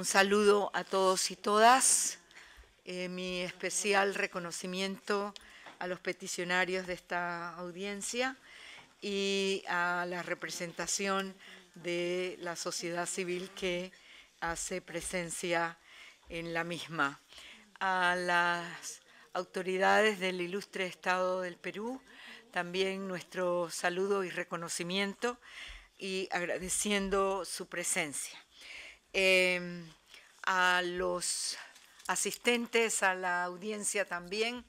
Un saludo a todos y todas. Eh, mi especial reconocimiento a los peticionarios de esta audiencia y a la representación de la sociedad civil que hace presencia en la misma. A las autoridades del ilustre Estado del Perú, también nuestro saludo y reconocimiento y agradeciendo su presencia. Em, a los asistentes, a la audiencia también,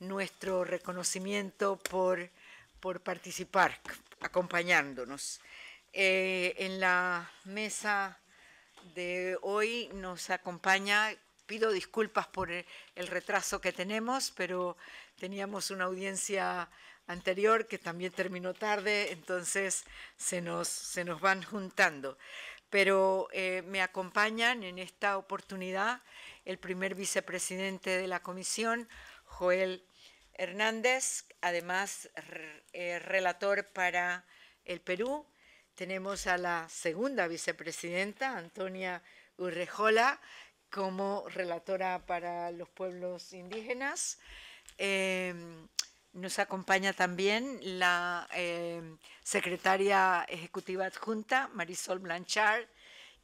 nuestro reconocimiento por, participar, acompañándonos. Eh, en la mesa de hoy nos acompaña, pido disculpas por el retraso que tenemos, pero teníamos una audiencia anterior que también terminó tarde, entonces se nos van juntando pero eh, me acompañan en esta oportunidad el primer vicepresidente de la comisión, Joel Hernández, además eh, relator para el Perú. Tenemos a la segunda vicepresidenta, Antonia Urrejola, como relatora para los pueblos indígenas. Em, nos acompaña también la eh, secretaria ejecutiva adjunta, Marisol Blanchard,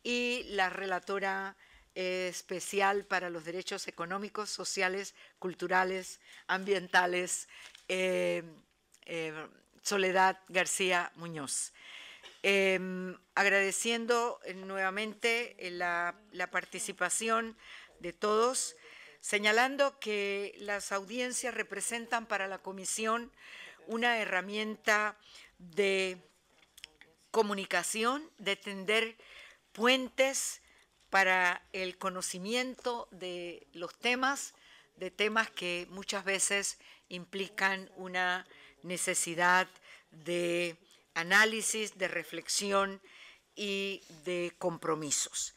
y la relatora eh, especial para los derechos económicos, sociales, culturales, ambientales, eh, Soledad García Muñoz. Em, agradeciendo nuevamente la participación de todos señalando que las audiencias representan para la Comisión una herramienta de comunicación, de tender puentes para el conocimiento de los temas, de temas que muchas veces implican una necesidad de análisis, de reflexión y de compromisos.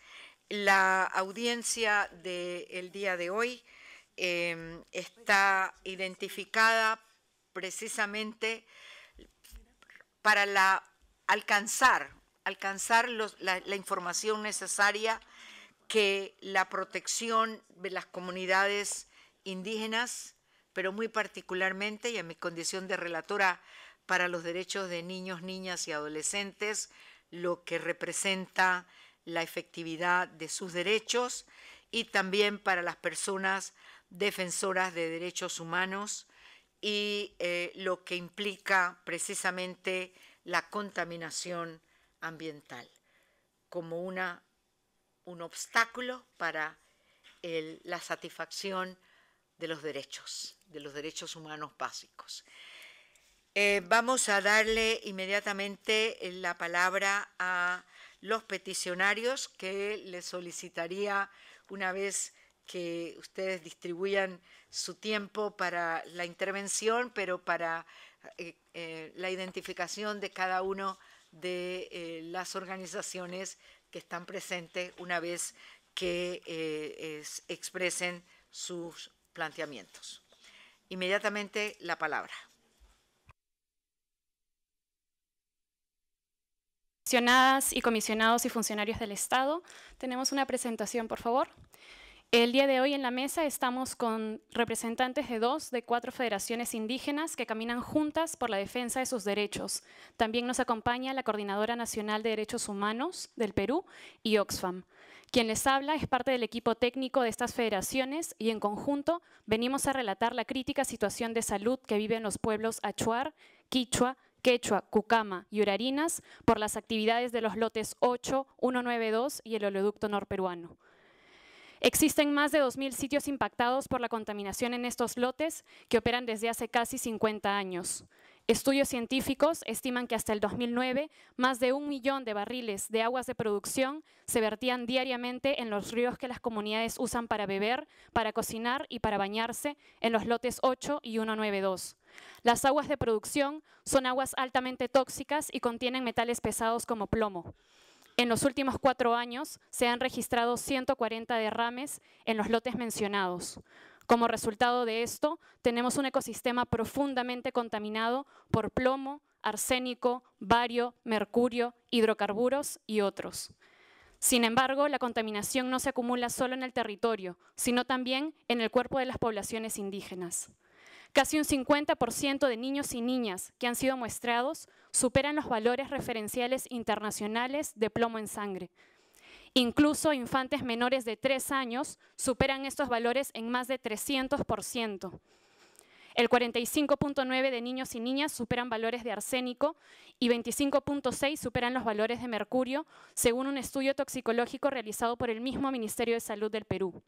La audiencia del día de hoy em, está identificada precisamente para alcanzar, alcanzar la información necesaria que la protección de las comunidades indígenas, pero muy particularmente, y en mi condición de relatora para los derechos de niños, niñas y adolescentes, lo que representa la efectividad de sus derechos y también para las personas defensoras de derechos humanos y eh, lo que implica precisamente la contaminación ambiental como una, un obstáculo para la satisfacción de los derechos, de los derechos humanos básicos. Eh, vamos a darle inmediatamente la palabra a los peticionarios que les solicitaría una vez que ustedes distribuyan su tiempo para la intervención, pero para eh, eh, la identificación de cada uno de eh, las organizaciones que están presentes una vez que expresen sus planteamientos. Inmediatamente la palabra. comisionadas y comisionados y funcionarios del Estado, tenemos una presentación, por favor. El día de hoy en la mesa estamos con representantes de dos de cuatro federaciones indígenas que caminan juntas por la defensa de sus derechos. También nos acompaña la Coordinadora Nacional de Derechos Humanos del Perú y Oxfam. Quien les habla es parte del equipo técnico de estas federaciones y en conjunto venimos a relatar la crítica situación de salud que viven los pueblos achuar, quichua Quechua, Cucama y Urarinas por las actividades de los lotes 8, 192 y el oleoducto norperuano. Existen más de 2.000 sitios impactados por la contaminación en estos lotes que operan desde hace casi 50 años. Estudios científicos estiman que hasta el 2009 más de un millón de barriles de aguas de producción se vertían diariamente en los ríos que las comunidades usan para beber, para cocinar y para bañarse en los lotes 8 y 192. Las aguas de producción son aguas altamente tóxicas y contienen metales pesados como plomo. En los últimos cuatro años se han registrado 140 derrames en los lotes mencionados. Como resultado de esto, tenemos un ecosistema profundamente contaminado por plomo, arsénico, bario, mercurio, hidrocarburos y otros. Sin embargo, la contaminación no se acumula solo en el territorio, sino también en el cuerpo de las poblaciones indígenas. Casi un 50% de niños y niñas que han sido muestreados superan los valores referenciales internacionales de plomo en sangre, Incluso infantes menores de 3 años superan estos valores en más de 300%. El 45.9 de niños y niñas superan valores de arsénico y 25.6 superan los valores de mercurio, según un estudio toxicológico realizado por el mismo Ministerio de Salud del Perú.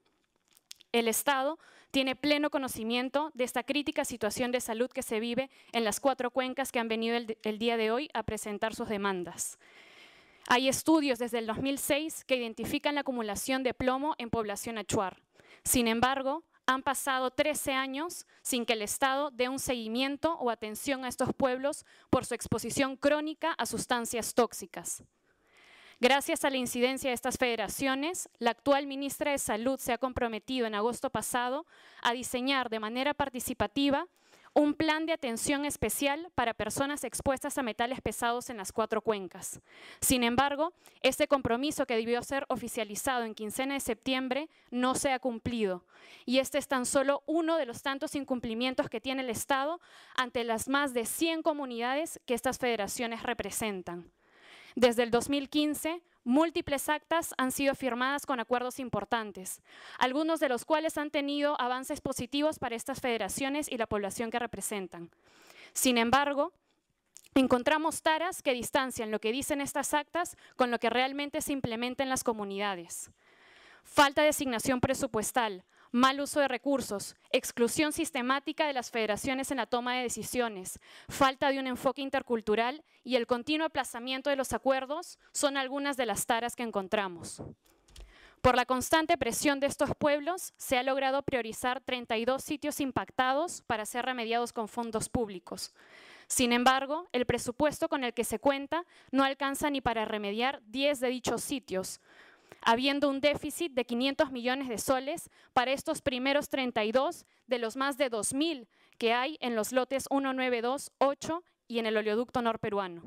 El Estado tiene pleno conocimiento de esta crítica situación de salud que se vive en las cuatro cuencas que han venido el día de hoy a presentar sus demandas. Hay estudios desde el 2006 que identifican la acumulación de plomo en población achuar. Sin embargo, han pasado 13 años sin que el Estado dé un seguimiento o atención a estos pueblos por su exposición crónica a sustancias tóxicas. Gracias a la incidencia de estas federaciones, la actual ministra de Salud se ha comprometido en agosto pasado a diseñar de manera participativa un plan de atención especial para personas expuestas a metales pesados en las cuatro cuencas. Sin embargo, este compromiso que debió ser oficializado en quincena de septiembre no se ha cumplido y este es tan solo uno de los tantos incumplimientos que tiene el Estado ante las más de 100 comunidades que estas federaciones representan. Desde el 2015, múltiples actas han sido firmadas con acuerdos importantes, algunos de los cuales han tenido avances positivos para estas federaciones y la población que representan. Sin embargo, encontramos taras que distancian lo que dicen estas actas con lo que realmente se implementa en las comunidades. Falta de asignación presupuestal, mal uso de recursos, exclusión sistemática de las federaciones en la toma de decisiones, falta de un enfoque intercultural y el continuo aplazamiento de los acuerdos son algunas de las taras que encontramos. Por la constante presión de estos pueblos, se ha logrado priorizar 32 sitios impactados para ser remediados con fondos públicos. Sin embargo, el presupuesto con el que se cuenta no alcanza ni para remediar 10 de dichos sitios, habiendo un déficit de 500 millones de soles para estos primeros 32 de los más de 2.000 que hay en los lotes 1928 y en el oleoducto norperuano.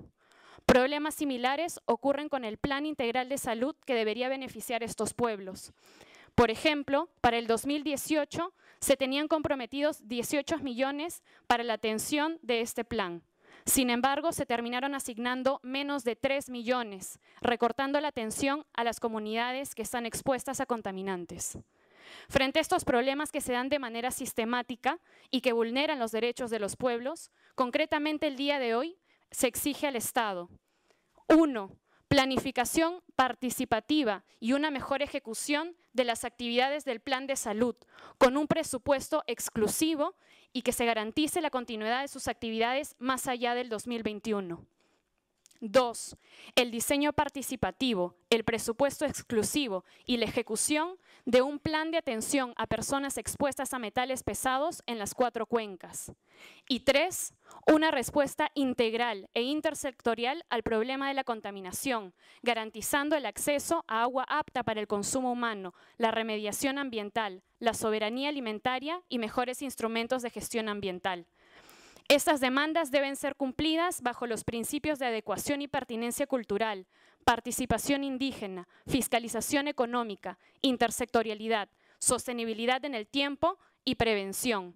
Problemas similares ocurren con el Plan Integral de Salud que debería beneficiar estos pueblos. Por ejemplo, para el 2018 se tenían comprometidos 18 millones para la atención de este plan. Sin embargo, se terminaron asignando menos de 3 millones, recortando la atención a las comunidades que están expuestas a contaminantes. Frente a estos problemas que se dan de manera sistemática y que vulneran los derechos de los pueblos, concretamente el día de hoy se exige al Estado. 1. Planificación participativa y una mejor ejecución de las actividades del plan de salud, con un presupuesto exclusivo y que se garantice la continuidad de sus actividades más allá del 2021. 2. El diseño participativo, el presupuesto exclusivo y la ejecución de un plan de atención a personas expuestas a metales pesados en las cuatro cuencas. Y tres, una respuesta integral e intersectorial al problema de la contaminación, garantizando el acceso a agua apta para el consumo humano, la remediación ambiental, la soberanía alimentaria y mejores instrumentos de gestión ambiental. Estas demandas deben ser cumplidas bajo los principios de adecuación y pertinencia cultural, participación indígena, fiscalización económica, intersectorialidad, sostenibilidad en el tiempo y prevención.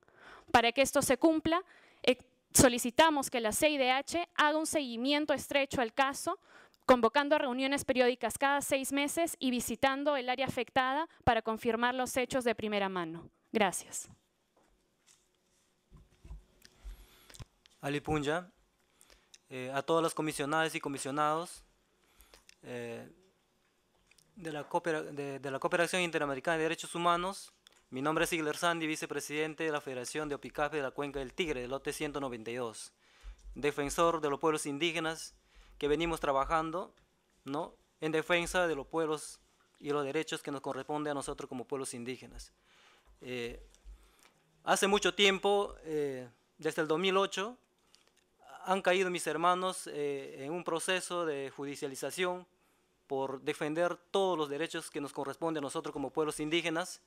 Para que esto se cumpla, eh, solicitamos que la CIDH haga un seguimiento estrecho al caso, convocando reuniones periódicas cada seis meses y visitando el área afectada para confirmar los hechos de primera mano. Gracias. Alipunja, eh, a todas las comisionadas y comisionados, eh, de, la Cooperación Interamericana de Derechos Humanos. Mi nombre es Igler Sandy, vicepresidente de la Federación de Opicafe de la Cuenca del Tigre, del lote 192. Defensor de los pueblos indígenas que venimos trabajando ¿no? en defensa de los pueblos y los derechos que nos corresponde a nosotros como pueblos indígenas. Eh, hace mucho tiempo, eh, desde el 2008, han caído mis hermanos eh, en un proceso de judicialización por defender todos los derechos que nos corresponden a nosotros como pueblos indígenas.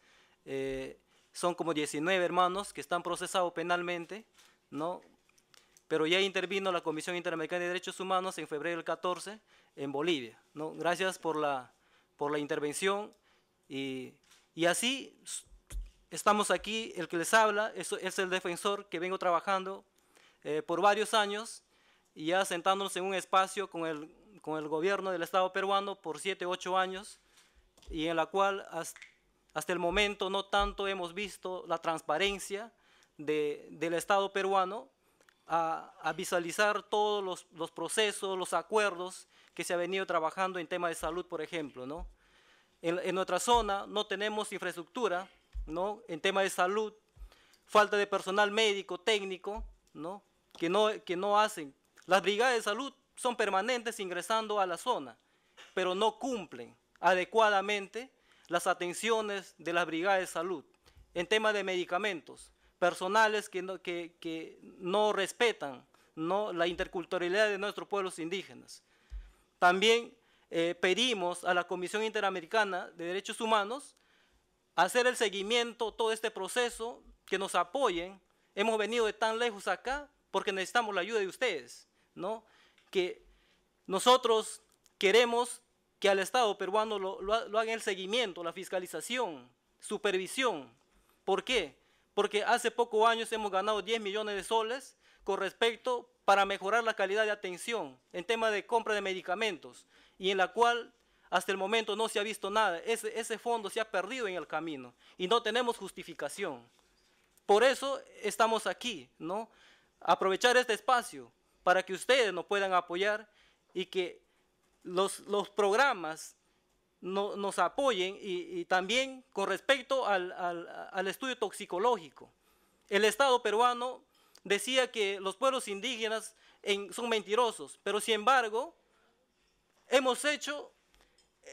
Eh, son como 19 hermanos que están procesados penalmente, ¿no? pero ya intervino la Comisión Interamericana de Derechos Humanos en febrero del 14 en Bolivia. ¿no? Gracias por la, por la intervención y, así estamos aquí, el que les habla es, es el defensor que vengo trabajando eh, por varios años y ya sentándonos en un espacio con el, con el gobierno del Estado peruano por siete ocho años y en la cual hasta, el momento no tanto hemos visto la transparencia del Estado peruano a, visualizar todos los, los, procesos, los acuerdos que se ha venido trabajando en tema de salud, por ejemplo. ¿no? En, en nuestra zona no tenemos infraestructura ¿no? en tema de salud, falta de personal médico, técnico, ¿no? que no, que no hacen. Las brigadas de salud son permanentes ingresando a la zona, pero no cumplen adecuadamente las atenciones de las brigadas de salud en tema de medicamentos, personales que no, que, que no respetan ¿no? la interculturalidad de nuestros pueblos indígenas. También eh, pedimos a la Comisión Interamericana de Derechos Humanos hacer el seguimiento, todo este proceso, que nos apoyen. Hemos venido de tan lejos acá porque necesitamos la ayuda de ustedes, ¿no? Que nosotros queremos que al Estado peruano lo, lo, hagan el seguimiento, la fiscalización, supervisión. ¿Por qué? Porque hace pocos años hemos ganado 10 millones de soles con respecto para mejorar la calidad de atención en tema de compra de medicamentos y en la cual hasta el momento no se ha visto nada. Ese, ese fondo se ha perdido en el camino y no tenemos justificación. Por eso estamos aquí, ¿no? aprovechar este espacio para que ustedes nos puedan apoyar y que los, los programas no, nos apoyen y, también con respecto al, estudio toxicológico. El Estado peruano decía que los pueblos indígenas son mentirosos, pero sin embargo hemos hecho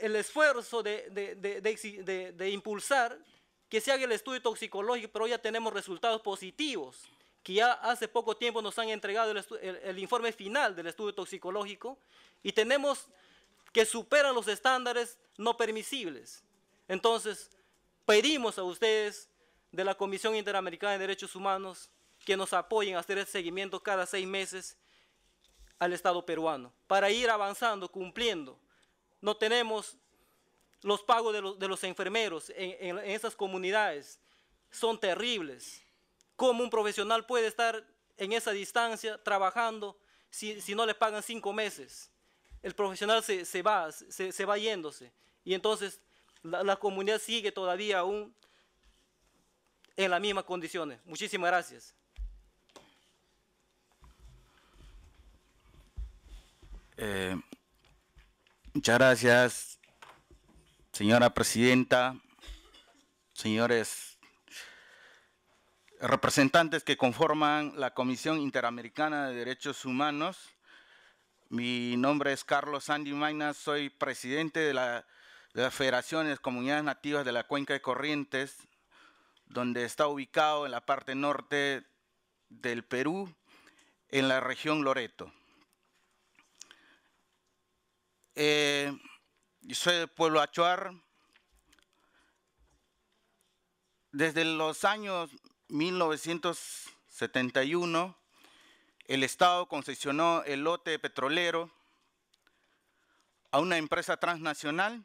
el esfuerzo de, impulsar que se haga el estudio toxicológico, pero ya tenemos resultados positivos que ya hace poco tiempo nos han entregado el, informe final del estudio toxicológico y tenemos que superan los estándares no permisibles. Entonces, pedimos a ustedes de la Comisión Interamericana de Derechos Humanos que nos apoyen a hacer el seguimiento cada seis meses al Estado peruano para ir avanzando, cumpliendo. No tenemos los pagos de los, enfermeros en esas comunidades, son terribles ¿Cómo un profesional puede estar en esa distancia trabajando si, no le pagan cinco meses? El profesional se, se va, se, va yéndose. Y entonces la, comunidad sigue todavía aún en las mismas condiciones. Muchísimas gracias. Eh, muchas gracias, señora presidenta, señores representantes que conforman la Comisión Interamericana de Derechos Humanos. Mi nombre es Carlos Andy Maina, soy presidente de, la, de las Comunidades Nativas de la Cuenca de Corrientes, donde está ubicado en la parte norte del Perú, en la región Loreto. Eh, soy de pueblo Achuar. Desde los años 1971, el Estado concesionó el lote petrolero a una empresa transnacional,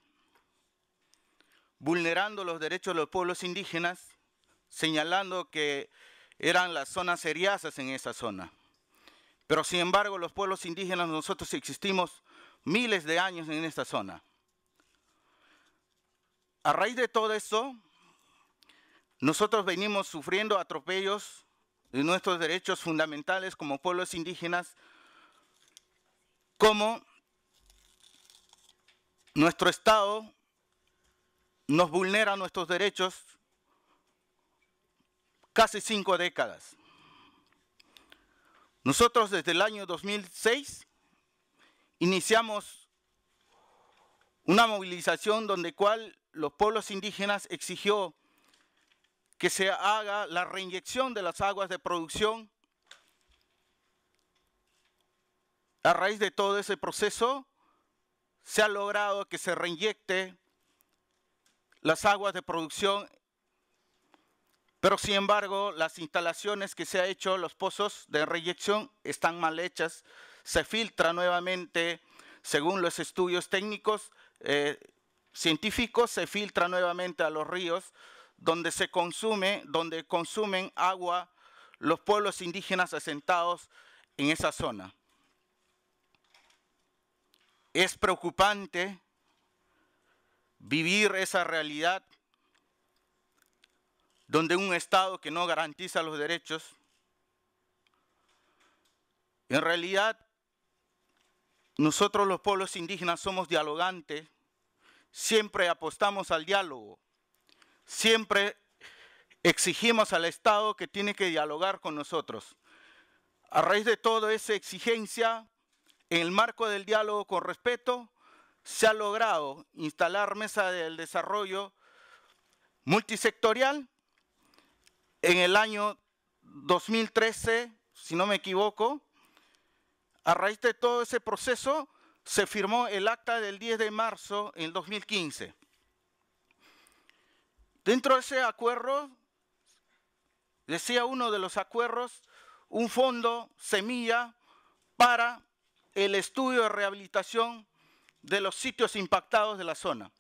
vulnerando los derechos de los pueblos indígenas, señalando que eran las zonas seriasas en esa zona. Pero sin embargo, los pueblos indígenas nosotros existimos miles de años en esta zona. A raíz de todo eso, nosotros venimos sufriendo atropellos de nuestros derechos fundamentales como pueblos indígenas, como nuestro Estado nos vulnera nuestros derechos casi cinco décadas. Nosotros desde el año 2006 iniciamos una movilización donde cual los pueblos indígenas exigió que se haga la reinyección de las aguas de producción. A raíz de todo ese proceso, se ha logrado que se reinyecte las aguas de producción, pero sin embargo las instalaciones que se han hecho, los pozos de reinyección están mal hechas, se filtra nuevamente, según los estudios técnicos eh, científicos, se filtra nuevamente a los ríos, donde se consume, donde consumen agua los pueblos indígenas asentados en esa zona. Es preocupante vivir esa realidad donde un Estado que no garantiza los derechos, en realidad nosotros los pueblos indígenas somos dialogantes, siempre apostamos al diálogo, Siempre exigimos al Estado que tiene que dialogar con nosotros. A raíz de toda esa exigencia, en el marco del diálogo con respeto, se ha logrado instalar mesa del desarrollo multisectorial. En el año 2013, si no me equivoco, a raíz de todo ese proceso, se firmó el acta del 10 de marzo en 2015. Dentro de ese acuerdo, decía uno de los acuerdos, un fondo semilla para el estudio de rehabilitación de los sitios impactados de la zona.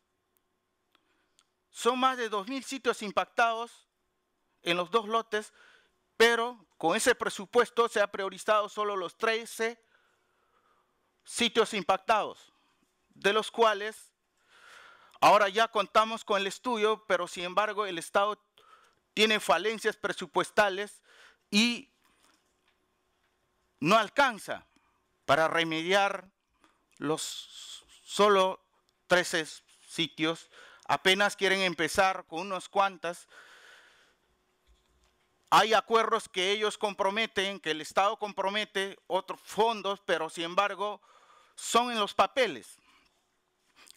Son más de 2.000 sitios impactados en los dos lotes, pero con ese presupuesto se ha priorizado solo los 13 sitios impactados, de los cuales Ahora ya contamos con el estudio, pero sin embargo el Estado tiene falencias presupuestales y no alcanza para remediar los solo 13 sitios. Apenas quieren empezar con unos cuantos. Hay acuerdos que ellos comprometen, que el Estado compromete, otros fondos, pero sin embargo son en los papeles.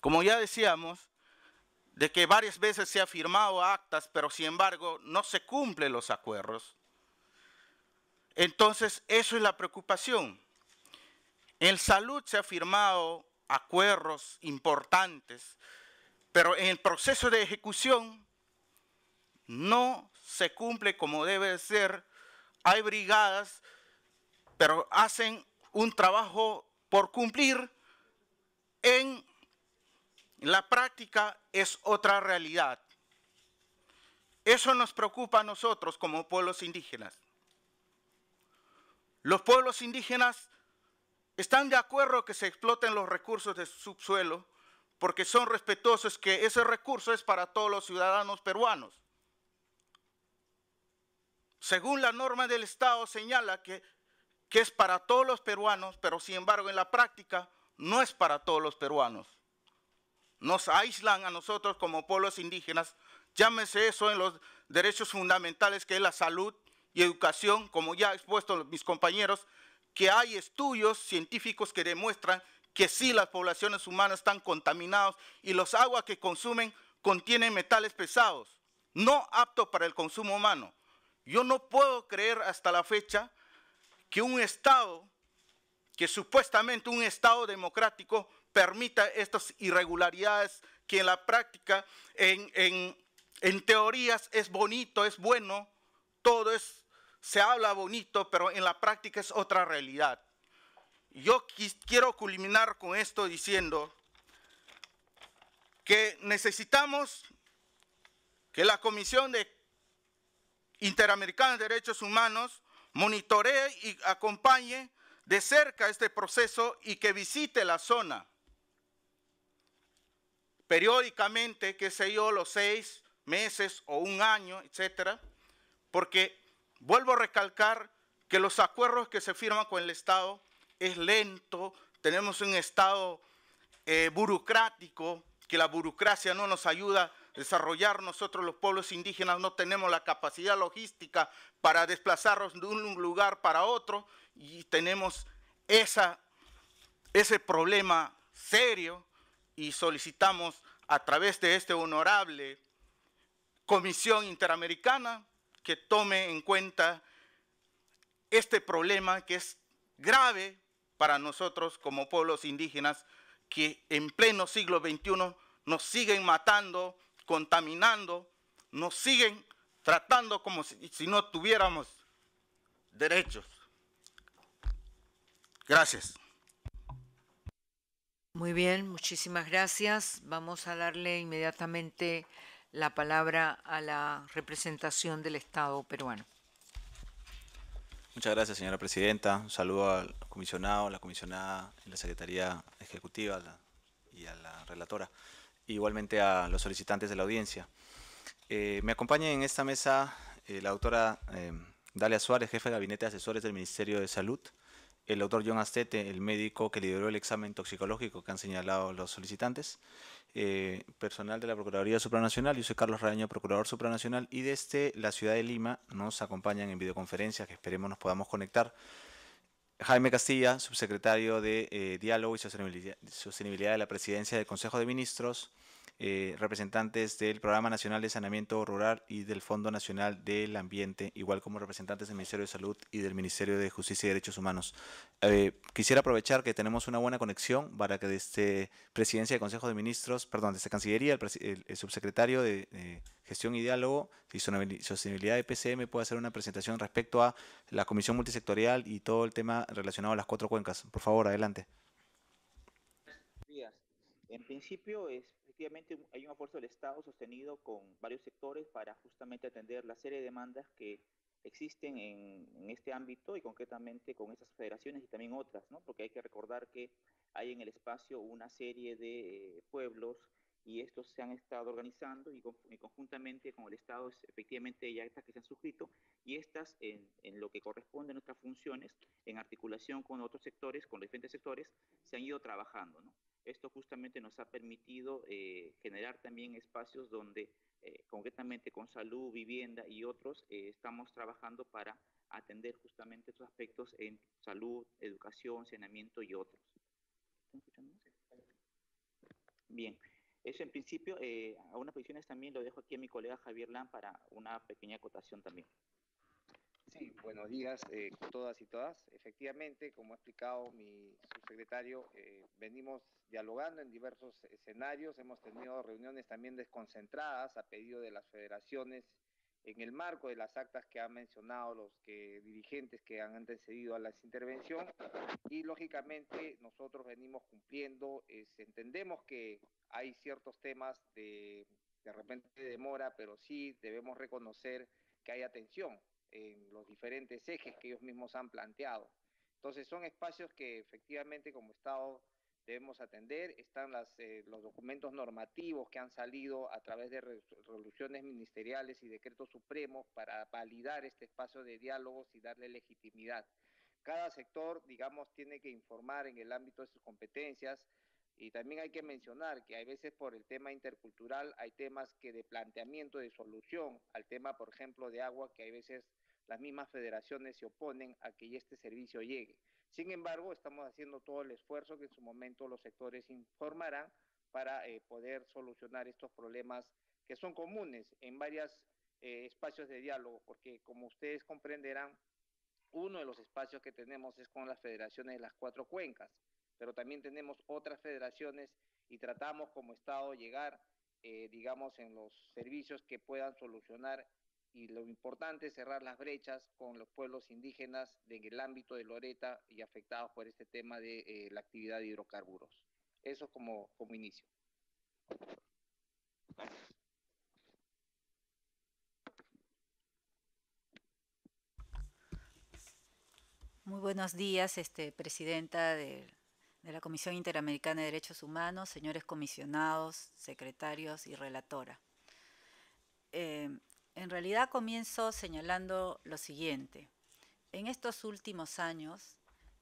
Como ya decíamos, de que varias veces se ha firmado actas, pero sin embargo no se cumplen los acuerdos. Entonces, eso es la preocupación. En salud se han firmado acuerdos importantes, pero en el proceso de ejecución no se cumple como debe ser. Hay brigadas, pero hacen un trabajo por cumplir en la práctica es otra realidad. Eso nos preocupa a nosotros como pueblos indígenas. Los pueblos indígenas están de acuerdo que se exploten los recursos de subsuelo porque son respetuosos que ese recurso es para todos los ciudadanos peruanos. Según la norma del Estado señala que, que es para todos los peruanos, pero sin embargo en la práctica no es para todos los peruanos nos aíslan a nosotros como pueblos indígenas, llámese eso en los derechos fundamentales que es la salud y educación, como ya han expuesto mis compañeros, que hay estudios científicos que demuestran que sí las poblaciones humanas están contaminadas y los aguas que consumen contienen metales pesados, no aptos para el consumo humano. Yo no puedo creer hasta la fecha que un Estado, que supuestamente un Estado democrático, permita estas irregularidades que en la práctica, en, teorías es bonito, es bueno, todo es, se habla bonito, pero en la práctica es otra realidad. Yo quiero culminar con esto diciendo que necesitamos que la Comisión de Interamericana de Derechos Humanos monitoree y acompañe de cerca este proceso y que visite la zona periódicamente, qué sé yo, los seis meses o un año, etcétera, porque vuelvo a recalcar que los acuerdos que se firman con el Estado es lento, tenemos un Estado eh, burocrático, que la burocracia no nos ayuda a desarrollar. Nosotros los pueblos indígenas no tenemos la capacidad logística para desplazarnos de un lugar para otro y tenemos esa, ese problema serio y solicitamos a través de este honorable Comisión Interamericana que tome en cuenta este problema que es grave para nosotros como pueblos indígenas que en pleno siglo XXI nos siguen matando, contaminando, nos siguen tratando como si, si no tuviéramos derechos. Gracias. Muy bien, muchísimas gracias. Vamos a darle inmediatamente la palabra a la representación del Estado peruano. Muchas gracias, señora presidenta. Un saludo al comisionado, a la comisionada a la Secretaría Ejecutiva y a la relatora. Igualmente a los solicitantes de la audiencia. Eh, me acompaña en esta mesa eh, la doctora eh, Dalia Suárez, jefe de Gabinete de Asesores del Ministerio de Salud, el doctor John Astete, el médico que lideró el examen toxicológico que han señalado los solicitantes, eh, personal de la Procuraduría Supranacional, yo soy Carlos Raño, Procurador Supranacional, y desde la ciudad de Lima nos acompañan en videoconferencia, que esperemos nos podamos conectar. Jaime Castilla, subsecretario de eh, Diálogo y Sostenibilidad de la Presidencia del Consejo de Ministros, eh, representantes del Programa Nacional de Saneamiento Rural y del Fondo Nacional del Ambiente, igual como representantes del Ministerio de Salud y del Ministerio de Justicia y Derechos Humanos. Eh, quisiera aprovechar que tenemos una buena conexión para que desde Presidencia del Consejo de Ministros, perdón, desde Cancillería, el, subsecretario de Gestión y Diálogo y Sostenibilidad de PCM pueda hacer una presentación respecto a la Comisión Multisectorial y todo el tema relacionado a las cuatro cuencas. Por favor, adelante. En principio es efectivamente hay un esfuerzo del Estado sostenido con varios sectores para justamente atender la serie de demandas que existen en, este ámbito y concretamente con esas federaciones y también otras, ¿no? porque hay que recordar que hay en el espacio una serie de eh, pueblos y estos se han estado organizando y, conjuntamente con el Estado es, efectivamente ya estas que se han suscrito y estas en, en, lo que corresponde a nuestras funciones, en articulación con otros sectores, con diferentes sectores, se han ido trabajando. ¿no? esto justamente nos ha permitido eh, generar también espacios donde eh, concretamente con salud, vivienda y otros eh, estamos trabajando para atender justamente estos aspectos en salud, educación, saneamiento y otros. Bien, eso en principio, algunas unas peticiones también lo dejo aquí a mi colega Javier Lan para una pequeña acotación también. Sí, buenos días eh, todas y todas. Efectivamente, como ha explicado mi subsecretario, eh, venimos dialogando en diversos escenarios, hemos tenido reuniones también desconcentradas a pedido de las federaciones en el marco de las actas que han mencionado los que, dirigentes que han antecedido a la intervención y lógicamente nosotros venimos cumpliendo, entendemos que hay ciertos temas de, de repente demora, pero sí debemos reconocer que hay atención en los diferentes ejes que ellos mismos han planteado. Entonces son espacios que efectivamente como Estado debemos atender. Están las, eh, los documentos normativos que han salido a través de resoluciones ministeriales y decretos supremos para validar este espacio de diálogos y darle legitimidad. Cada sector, digamos, tiene que informar en el ámbito de sus competencias y también hay que mencionar que hay veces por el tema intercultural hay temas que de planteamiento de solución al tema, por ejemplo, de agua que hay veces las mismas federaciones se oponen a que este servicio llegue. Sin embargo, estamos haciendo todo el esfuerzo que en su momento los sectores informarán para eh, poder solucionar estos problemas que son comunes en varios eh, espacios de diálogo, porque como ustedes comprenderán, uno de los espacios que tenemos es con las federaciones de las cuatro cuencas, pero también tenemos otras federaciones y tratamos como Estado llegar, eh, digamos, en los servicios que puedan solucionar y lo importante es cerrar las brechas con los pueblos indígenas en el ámbito de Loreta y afectados por este tema de eh, la actividad de hidrocarburos. Eso como, como inicio. Muy buenos días, este, Presidenta de, la Comisión Interamericana de Derechos Humanos, señores comisionados, secretarios y relatora. Eh, en realidad comienzo señalando lo siguiente. En estos últimos años,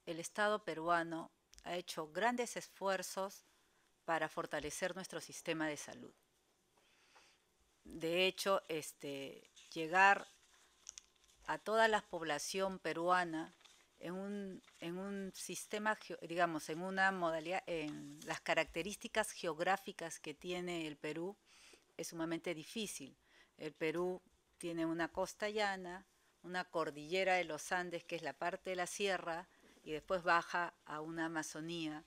el Estado peruano ha hecho grandes esfuerzos para fortalecer nuestro sistema de salud. De hecho, este, llegar a toda la población peruana en un, en un, sistema, digamos, en una modalidad, en las características geográficas que tiene el Perú, es sumamente difícil. El Perú tiene una costa llana, una cordillera de los Andes, que es la parte de la sierra, y después baja a una Amazonía,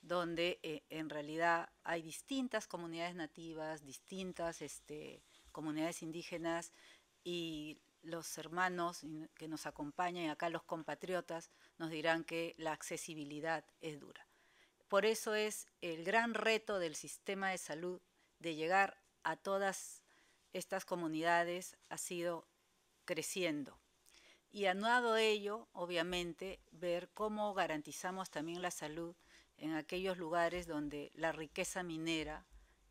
donde eh, en realidad hay distintas comunidades nativas, distintas este, comunidades indígenas, y los hermanos que nos acompañan, y acá los compatriotas, nos dirán que la accesibilidad es dura. Por eso es el gran reto del sistema de salud de llegar a todas estas comunidades ha sido creciendo. Y anuado ello, obviamente, ver cómo garantizamos también la salud en aquellos lugares donde la riqueza minera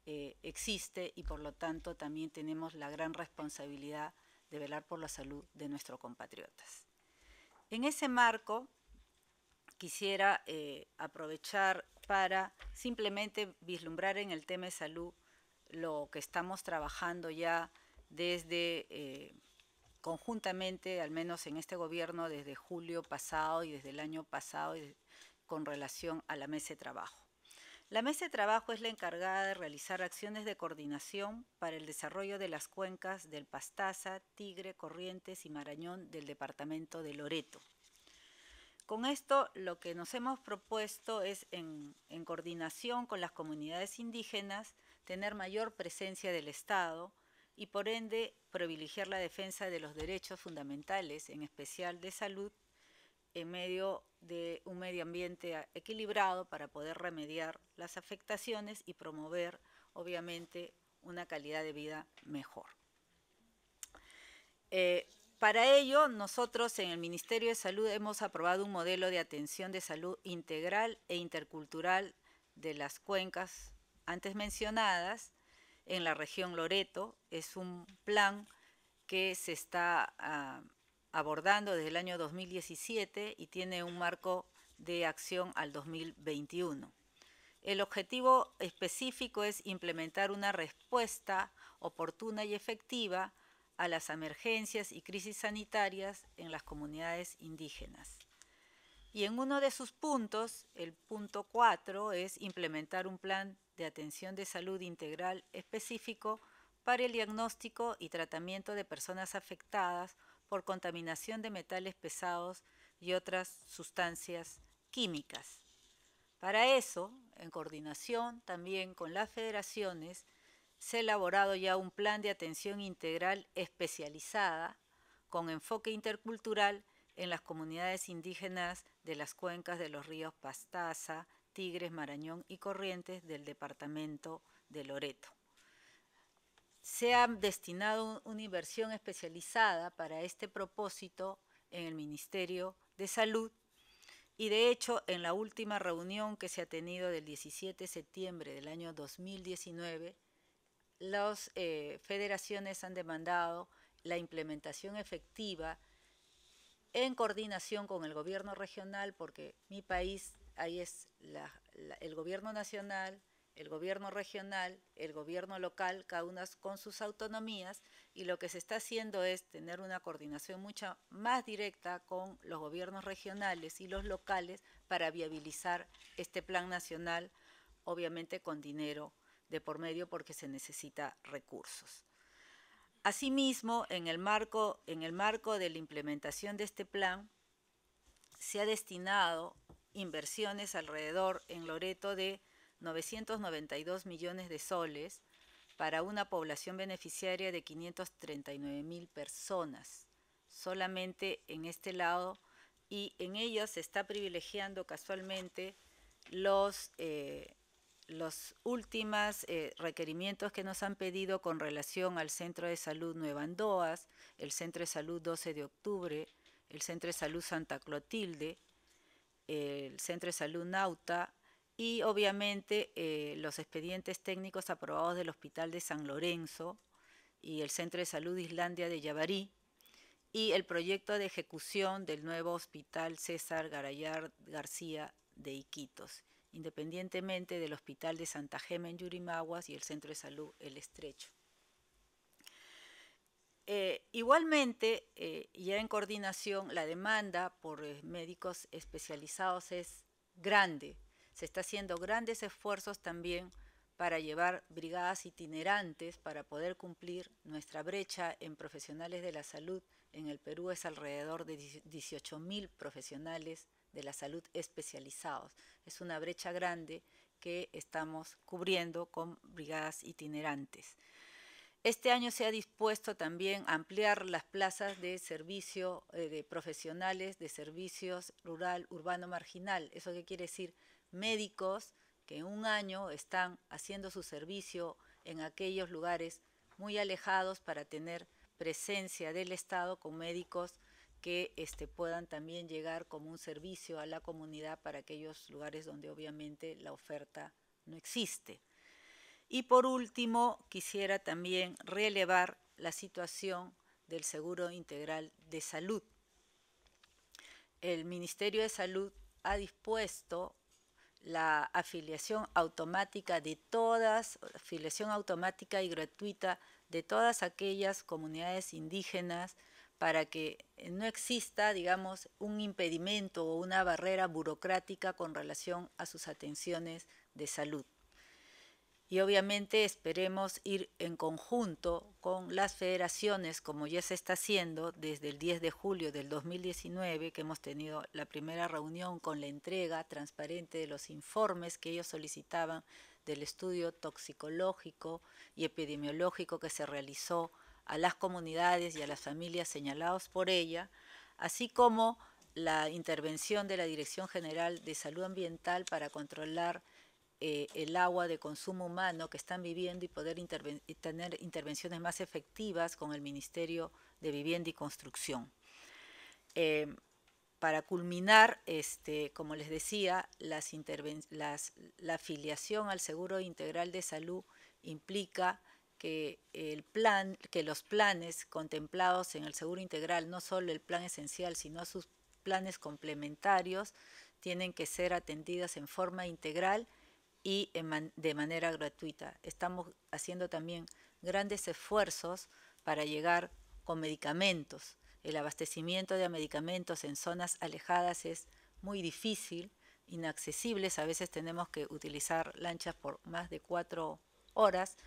eh, existe y por lo tanto también tenemos la gran responsabilidad de velar por la salud de nuestros compatriotas. En ese marco, quisiera eh, aprovechar para simplemente vislumbrar en el tema de salud lo que estamos trabajando ya desde eh, conjuntamente, al menos en este gobierno, desde julio pasado y desde el año pasado con relación a la mesa de trabajo. La mesa de trabajo es la encargada de realizar acciones de coordinación para el desarrollo de las cuencas del Pastaza, Tigre, Corrientes y Marañón del departamento de Loreto. Con esto lo que nos hemos propuesto es en coordinación con las comunidades indígenas tener mayor presencia del Estado y por ende privilegiar la defensa de los derechos fundamentales, en especial de salud, en medio de un medio ambiente equilibrado para poder remediar las afectaciones y promover, obviamente, una calidad de vida mejor. Eh, para ello, nosotros en el Ministerio de Salud hemos aprobado un modelo de atención de salud integral e intercultural de las cuencas antes mencionadas en la región Loreto. Es un plan que se está ah, abordando desde el año 2017 y tiene un marco de acción al 2021. El objetivo específico es implementar una respuesta oportuna y efectiva a las emergencias y crisis sanitarias en las comunidades indígenas. Y en uno de sus puntos, el punto 4, es implementar un plan de atención de salud integral específico para el diagnóstico y tratamiento de personas afectadas por contaminación de metales pesados y otras sustancias químicas. Para eso, en coordinación también con las federaciones, se ha elaborado ya un plan de atención integral especializada con enfoque intercultural en las comunidades indígenas de las cuencas de los ríos Pastaza, Tigres, Marañón y Corrientes del departamento de Loreto. Se ha destinado una inversión especializada para este propósito en el Ministerio de Salud y de hecho en la última reunión que se ha tenido del 17 de septiembre del año 2019, las eh, federaciones han demandado la implementación efectiva en coordinación con el gobierno regional porque mi país ahí es el gobierno nacional, el gobierno regional, el gobierno local, cada una con sus autonomías, y lo que se está haciendo es tener una coordinación mucho más directa con los gobiernos regionales y los locales para viabilizar este plan nacional, obviamente con dinero de por medio porque se necesita recursos. Asimismo, en el marco, en el marco de la implementación de este plan, se ha destinado inversiones alrededor en Loreto de 992 millones de soles para una población beneficiaria de 539 mil personas, solamente en este lado, y en ellos se está privilegiando casualmente los, eh, los últimos eh, requerimientos que nos han pedido con relación al Centro de Salud Nueva Andoas, el Centro de Salud 12 de Octubre, el Centro de Salud Santa Clotilde, el Centro de Salud Nauta y obviamente eh, los expedientes técnicos aprobados del Hospital de San Lorenzo y el Centro de Salud Islandia de Yabarí y el proyecto de ejecución del nuevo Hospital César Garayar García de Iquitos, independientemente del Hospital de Santa Gema en Yurimaguas y el Centro de Salud El Estrecho. Eh, igualmente, eh, ya en coordinación, la demanda por eh, médicos especializados es grande. Se está haciendo grandes esfuerzos también para llevar brigadas itinerantes para poder cumplir nuestra brecha en profesionales de la salud. En el Perú es alrededor de 18.000 profesionales de la salud especializados. Es una brecha grande que estamos cubriendo con brigadas itinerantes. Este año se ha dispuesto también a ampliar las plazas de servicio eh, de profesionales de servicios rural, urbano, marginal. ¿Eso qué quiere decir? Médicos que en un año están haciendo su servicio en aquellos lugares muy alejados para tener presencia del Estado con médicos que este, puedan también llegar como un servicio a la comunidad para aquellos lugares donde obviamente la oferta no existe. Y por último, quisiera también relevar la situación del Seguro Integral de Salud. El Ministerio de Salud ha dispuesto la afiliación automática de todas, afiliación automática y gratuita de todas aquellas comunidades indígenas para que no exista, digamos, un impedimento o una barrera burocrática con relación a sus atenciones de salud y obviamente esperemos ir en conjunto con las federaciones, como ya se está haciendo desde el 10 de julio del 2019, que hemos tenido la primera reunión con la entrega transparente de los informes que ellos solicitaban del estudio toxicológico y epidemiológico que se realizó a las comunidades y a las familias señalados por ella, así como la intervención de la Dirección General de Salud Ambiental para controlar eh, el agua de consumo humano que están viviendo y poder tener intervenciones más efectivas con el Ministerio de Vivienda y Construcción. Eh, para culminar, este, como les decía, la afiliación al Seguro Integral de Salud implica que, plan, que los planes contemplados en el Seguro Integral, no solo el plan esencial, sino sus planes complementarios, tienen que ser atendidas en forma integral y de manera gratuita. Estamos haciendo también grandes esfuerzos para llegar con medicamentos. El abastecimiento de medicamentos en zonas alejadas es muy difícil, inaccesibles. A veces tenemos que utilizar lanchas por más de cuatro horas,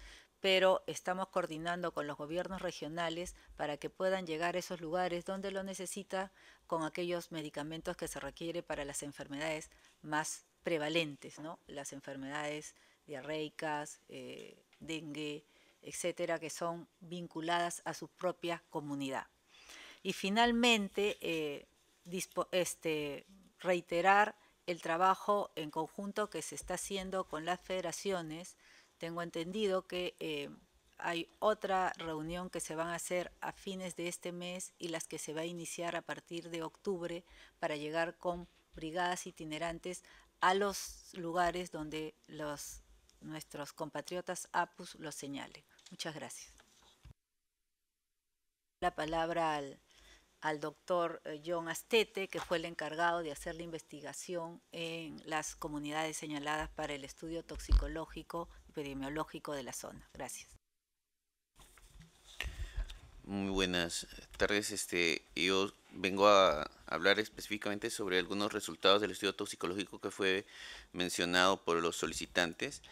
pero estamos coordinando con los gobiernos regionales para que puedan llegar a esos lugares donde lo necesita con aquellos medicamentos que se requiere para las enfermedades más prevalentes, Las enfermedades diarreicas, eh, dengue, etcétera, que son vinculadas a su propia comunidad. Y finalmente, eh, este, reiterar el trabajo en conjunto que se está haciendo con las federaciones. Tengo entendido que eh, hay otra reunión que se van a hacer a fines de este mes y las que se va a iniciar a partir de octubre para llegar con brigadas itinerantes a los lugares donde los, nuestros compatriotas APUS los señalen. Muchas gracias. La palabra al, doctor eh, John Astete, que fue el encargado de hacer la investigación en las comunidades señaladas para el estudio toxicológico epidemiológico de la zona. Gracias. Muy buenas tardes. Este, yo vengo a hablar específicamente sobre algunos resultados del estudio toxicológico que fue mencionado por los solicitantes,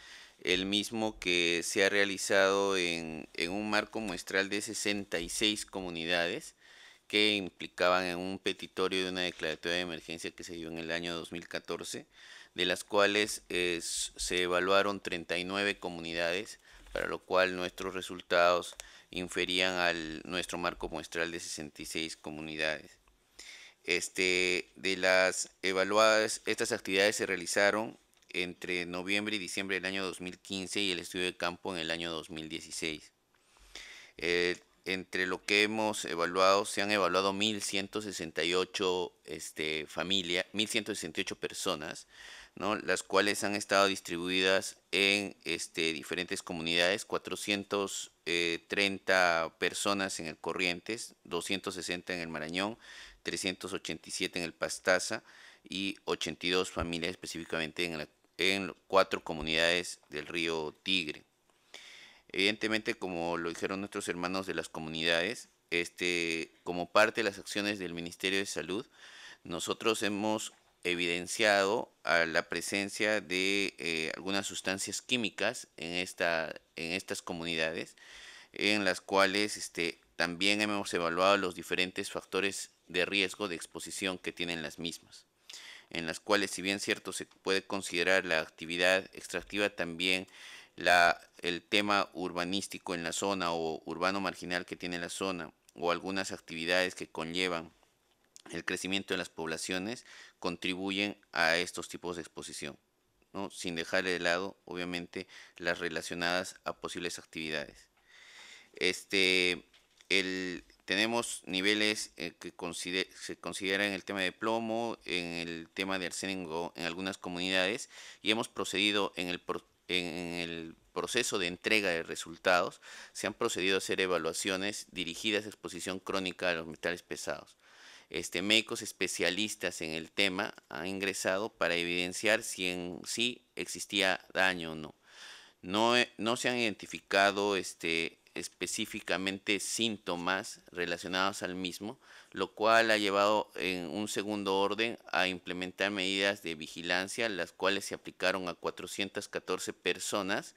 el mismo que se ha realizado en, un marco muestral de 66 comunidades que implicaban en un petitorio de una declaratoria de emergencia que se dio en el año 2014, de las cuales eh, se evaluaron 39 comunidades, para lo cual nuestros resultados inferían al nuestro marco muestral de 66 comunidades. Este, de las evaluadas, estas actividades se realizaron entre noviembre y diciembre del año 2015 y el estudio de campo en el año 2016. Eh, entre lo que hemos evaluado, se han evaluado 1.168 este, familias, 1.168 personas, las cuales han estado distribuidas en este, diferentes comunidades, 430 eh, personas en el Corrientes, 260 en el Marañón, 387 en el Pastaza y 82 familias específicamente en, en cuatro comunidades del río Tigre. Evidentemente, como lo dijeron nuestros hermanos de las comunidades, este, como parte de las acciones del Ministerio de Salud, nosotros hemos evidenciado la presencia de eh, algunas sustancias químicas en, esta, en estas comunidades, en las cuales este, también hemos evaluado los diferentes factores de riesgo de exposición que tienen las mismas, en las cuales si bien cierto se puede considerar la actividad extractiva también la, el tema urbanístico en la zona o urbano marginal que tiene la zona o algunas actividades que conllevan el crecimiento de las poblaciones contribuyen a estos tipos de exposición, ¿no? sin dejar de lado obviamente las relacionadas a posibles actividades. Este, el, tenemos niveles eh, que se consideran en el tema de plomo, en el tema de arsénico en algunas comunidades y hemos procedido en el, proceso de entrega de resultados, se han procedido a hacer evaluaciones dirigidas a exposición crónica de los metales pesados. Este, médicos especialistas en el tema han ingresado para evidenciar si en sí existía daño o no. No, no se han identificado este, específicamente síntomas relacionados al mismo, lo cual ha llevado en un segundo orden a implementar medidas de vigilancia, las cuales se aplicaron a 414 personas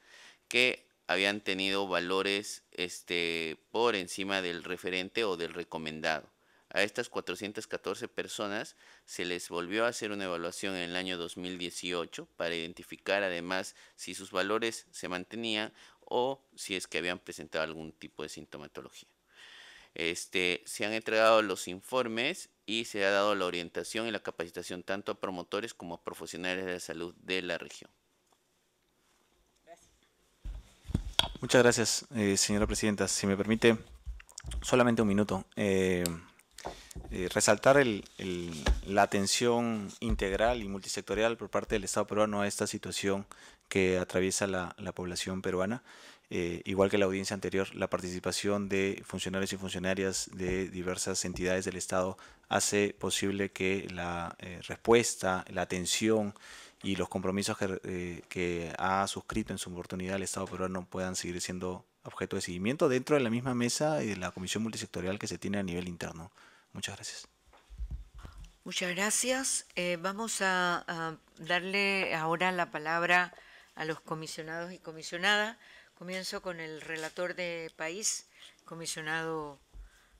que habían tenido valores este, por encima del referente o del recomendado. A estas 414 personas se les volvió a hacer una evaluación en el año 2018 para identificar además si sus valores se mantenían o si es que habían presentado algún tipo de sintomatología. Este, se han entregado los informes y se ha dado la orientación y la capacitación tanto a promotores como a profesionales de salud de la región. Muchas gracias, eh, señora presidenta. Si me permite, solamente un minuto. Eh, eh, resaltar la atención integral y multisectorial por parte del Estado peruano a esta situación que atraviesa la, población peruana. Eh, igual que la audiencia anterior, la participación de funcionarios y funcionarias de diversas entidades del Estado hace posible que la eh, respuesta, la atención y los compromisos eh, que, ha suscrito en su oportunidad el Estado peruano puedan seguir siendo objeto de seguimiento dentro de la misma mesa y de la comisión multisectorial que se tiene a nivel interno. Muchas gracias. Muchas gracias. vamos a, a darle ahora la palabra a los comisionados y comisionadas. Comienzo con el relator de país, comisionado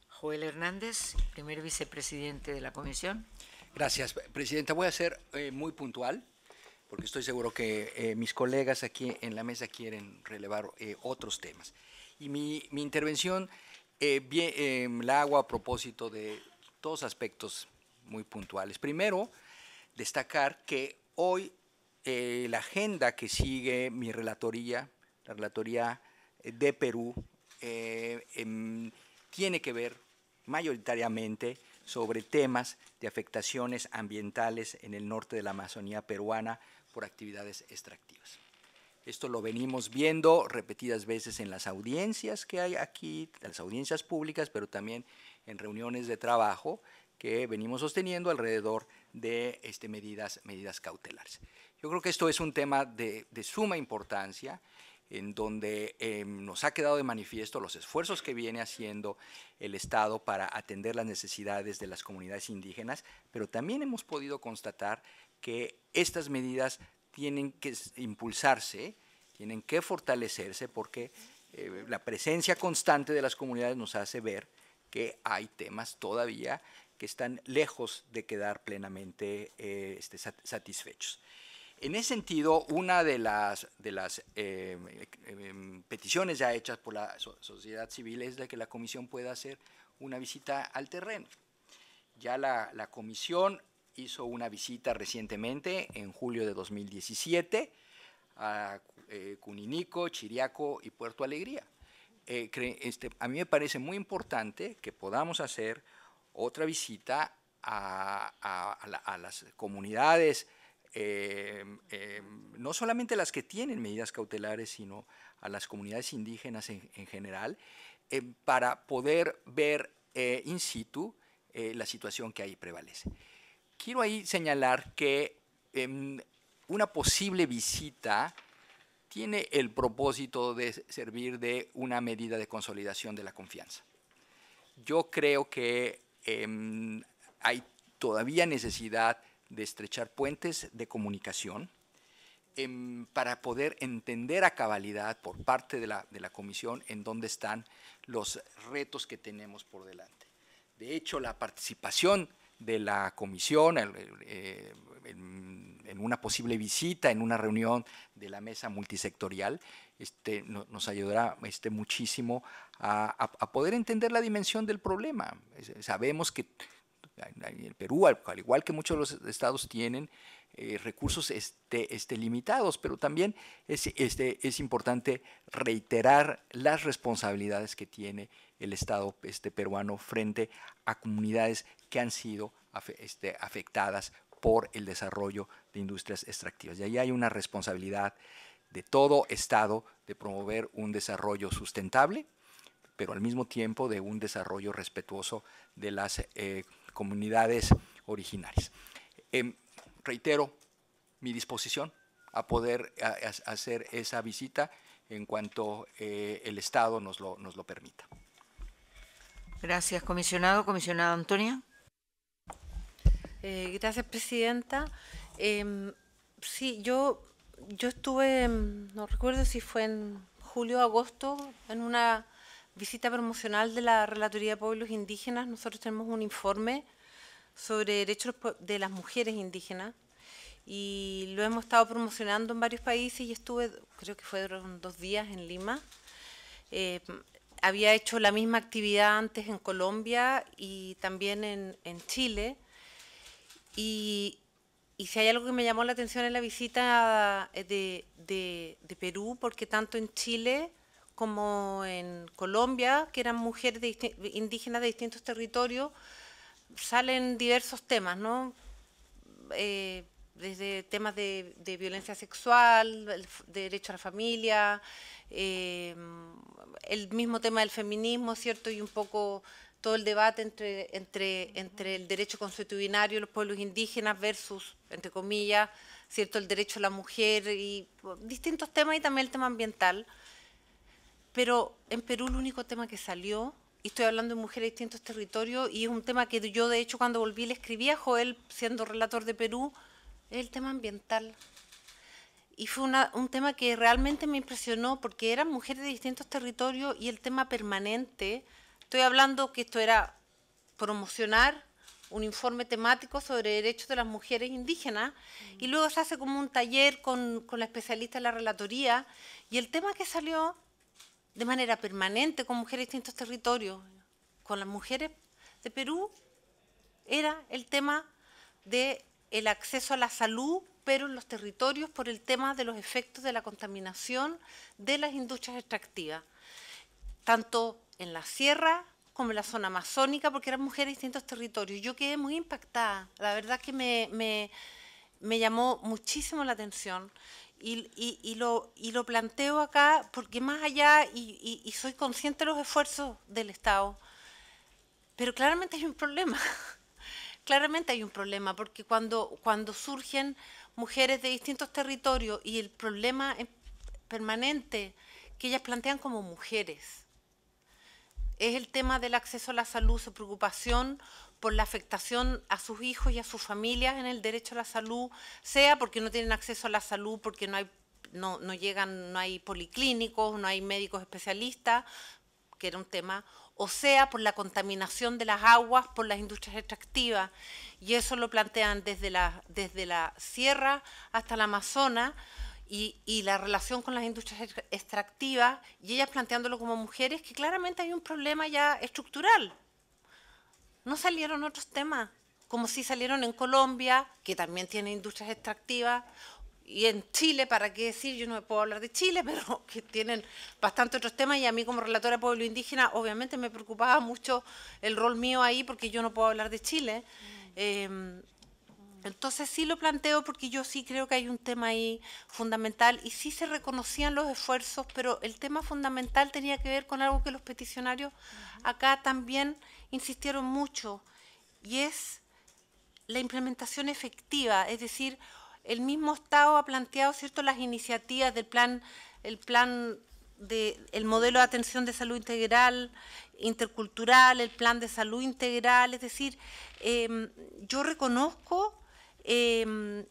Joel Hernández, primer vicepresidente de la comisión. Gracias, presidenta. Voy a ser eh, muy puntual porque estoy seguro que eh, mis colegas aquí en la mesa quieren relevar eh, otros temas. Y mi, mi intervención bien, em, la hago a propósito de dos aspectos muy puntuales. Primero, destacar que hoy eh, la agenda que sigue mi relatoría, la relatoría eh, de Perú, eh, em, tiene que ver mayoritariamente sobre temas de afectaciones ambientales en el norte de la Amazonía peruana por actividades extractivas. Esto lo venimos viendo repetidas veces en las audiencias que hay aquí, las audiencias públicas, pero también en reuniones de trabajo que venimos sosteniendo alrededor de este, medidas cautelares. Yo creo que esto es un tema de, suma importancia en donde em, nos ha quedado de manifiesto los esfuerzos que viene haciendo el Estado para atender las necesidades de las comunidades indígenas, pero también hemos podido constatar que estas medidas tienen que impulsarse, tienen que fortalecerse, porque eh, la presencia constante de las comunidades nos hace ver que hay temas todavía que están lejos de quedar plenamente eh, este, satisfechos. En ese sentido, una de las, em, em, peticiones ya hechas por la sociedad civil es de que la comisión pueda hacer una visita al terreno. Ya la, comisión hizo una visita recientemente, en julio de 2017, a eh, Cuninico, Chiriaco y Puerto Alegría. Eh, este, a mí me parece muy importante que podamos hacer otra visita a las comunidades Em, em, no solamente las que tienen medidas cautelares, sino a las comunidades indígenas en, general, em, para poder ver eh, in situ eh, la situación que ahí prevalece. Quiero ahí señalar que una posible visita tiene el propósito de servir de una medida de consolidación de la confianza. Yo creo que hay todavía necesidad de estrechar puentes de comunicación em, para poder entender a cabalidad por parte de la, de la comisión en dónde están los retos que tenemos por delante. De hecho, la participación de la comisión eh, en, una posible visita, en una reunión de la mesa multisectorial, este, nos ayudará este, muchísimo a, poder entender la dimensión del problema. Sabemos que el Perú, al, igual que muchos de los estados, tienen eh, recursos este, este, limitados, pero también es, este, es importante reiterar las responsabilidades que tiene el Estado este, peruano frente a comunidades que han sido este, afectadas por el desarrollo de industrias extractivas. Y ahí hay una responsabilidad de todo Estado de promover un desarrollo sustentable, pero al mismo tiempo de un desarrollo respetuoso de las eh, comunidades originarias. Em, reitero mi disposición a poder hacer esa visita en cuanto eh, el Estado nos lo, nos lo permita. Gracias, comisionado. Comisionada Antonia. Eh, gracias, presidenta. Em, sí, yo, yo estuve, no recuerdo si fue en julio o agosto, en una visita promocional de la Relatoría de Pueblos Indígenas, nosotros tenemos un informe sobre derechos de las mujeres indígenas y lo hemos estado promocionando en varios países y estuve, creo que fueron dos días en Lima. Eh, había hecho la misma actividad antes en Colombia y también en, Chile. Y, si hay algo que me llamó la atención en la visita eh, de, de Perú, porque tanto en Chile como en Colombia, que eran mujeres indígenas de distintos territorios, salen diversos temas, ¿no? Eh, desde temas de, violencia sexual, de derecho a la familia, eh, el mismo tema del feminismo, ¿cierto? Y un poco todo el debate entre, entre, entre el derecho consuetudinario de los pueblos indígenas versus, entre comillas, ¿cierto? El derecho a la mujer y pues, distintos temas y también el tema ambiental. Pero en Perú el único tema que salió, y estoy hablando de mujeres de distintos territorios, y es un tema que yo de hecho cuando volví le escribí a Joel, siendo relator de Perú, es el tema ambiental. Y fue un tema que realmente me impresionó porque eran mujeres de distintos territorios y el tema permanente, estoy hablando que esto era promocionar un informe temático sobre derechos de las mujeres indígenas y luego se hace como un taller con, con la especialista de la relatoría y el tema que salió de manera permanente con mujeres de distintos territorios, con las mujeres de Perú, era el tema del acceso a la salud, pero en los territorios por el tema de los efectos de la contaminación de las industrias extractivas, tanto en la sierra como en la zona amazónica, porque eran mujeres de distintos territorios. Yo quedé muy impactada, la verdad que me llamó muchísimo la atención. Y, lo, planteo acá porque más allá, y, soy consciente de los esfuerzos del Estado, pero claramente hay un problema, claramente hay un problema, porque cuando, cuando surgen mujeres de distintos territorios y el problema em, permanente que ellas plantean como mujeres, es el tema del acceso a la salud, su preocupación por la afectación a sus hijos y a sus familias en el derecho a la salud, sea porque no tienen acceso a la salud, porque no hay no, no llegan, no hay policlínicos, no hay médicos especialistas, que era un tema, o sea, por la contaminación de las aguas por las industrias extractivas. Y eso lo plantean desde la, desde la sierra hasta la Amazonas y, y la relación con las industrias extractivas, y ellas planteándolo como mujeres, que claramente hay un problema ya estructural no salieron otros temas, como si salieron en Colombia, que también tiene industrias extractivas, y en Chile, ¿para qué decir? Yo no puedo hablar de Chile, pero que tienen bastante otros temas y a mí como relatora de pueblo indígena obviamente me preocupaba mucho el rol mío ahí porque yo no puedo hablar de Chile. Mm. Em, entonces sí lo planteo porque yo sí creo que hay un tema ahí fundamental y sí se reconocían los esfuerzos, pero el tema fundamental tenía que ver con algo que los peticionarios acá también insistieron mucho y es la implementación efectiva, es decir, el mismo Estado ha planteado cierto las iniciativas del plan, el plan de, el modelo de atención de salud integral, intercultural, el plan de salud integral, es decir, em, yo reconozco em,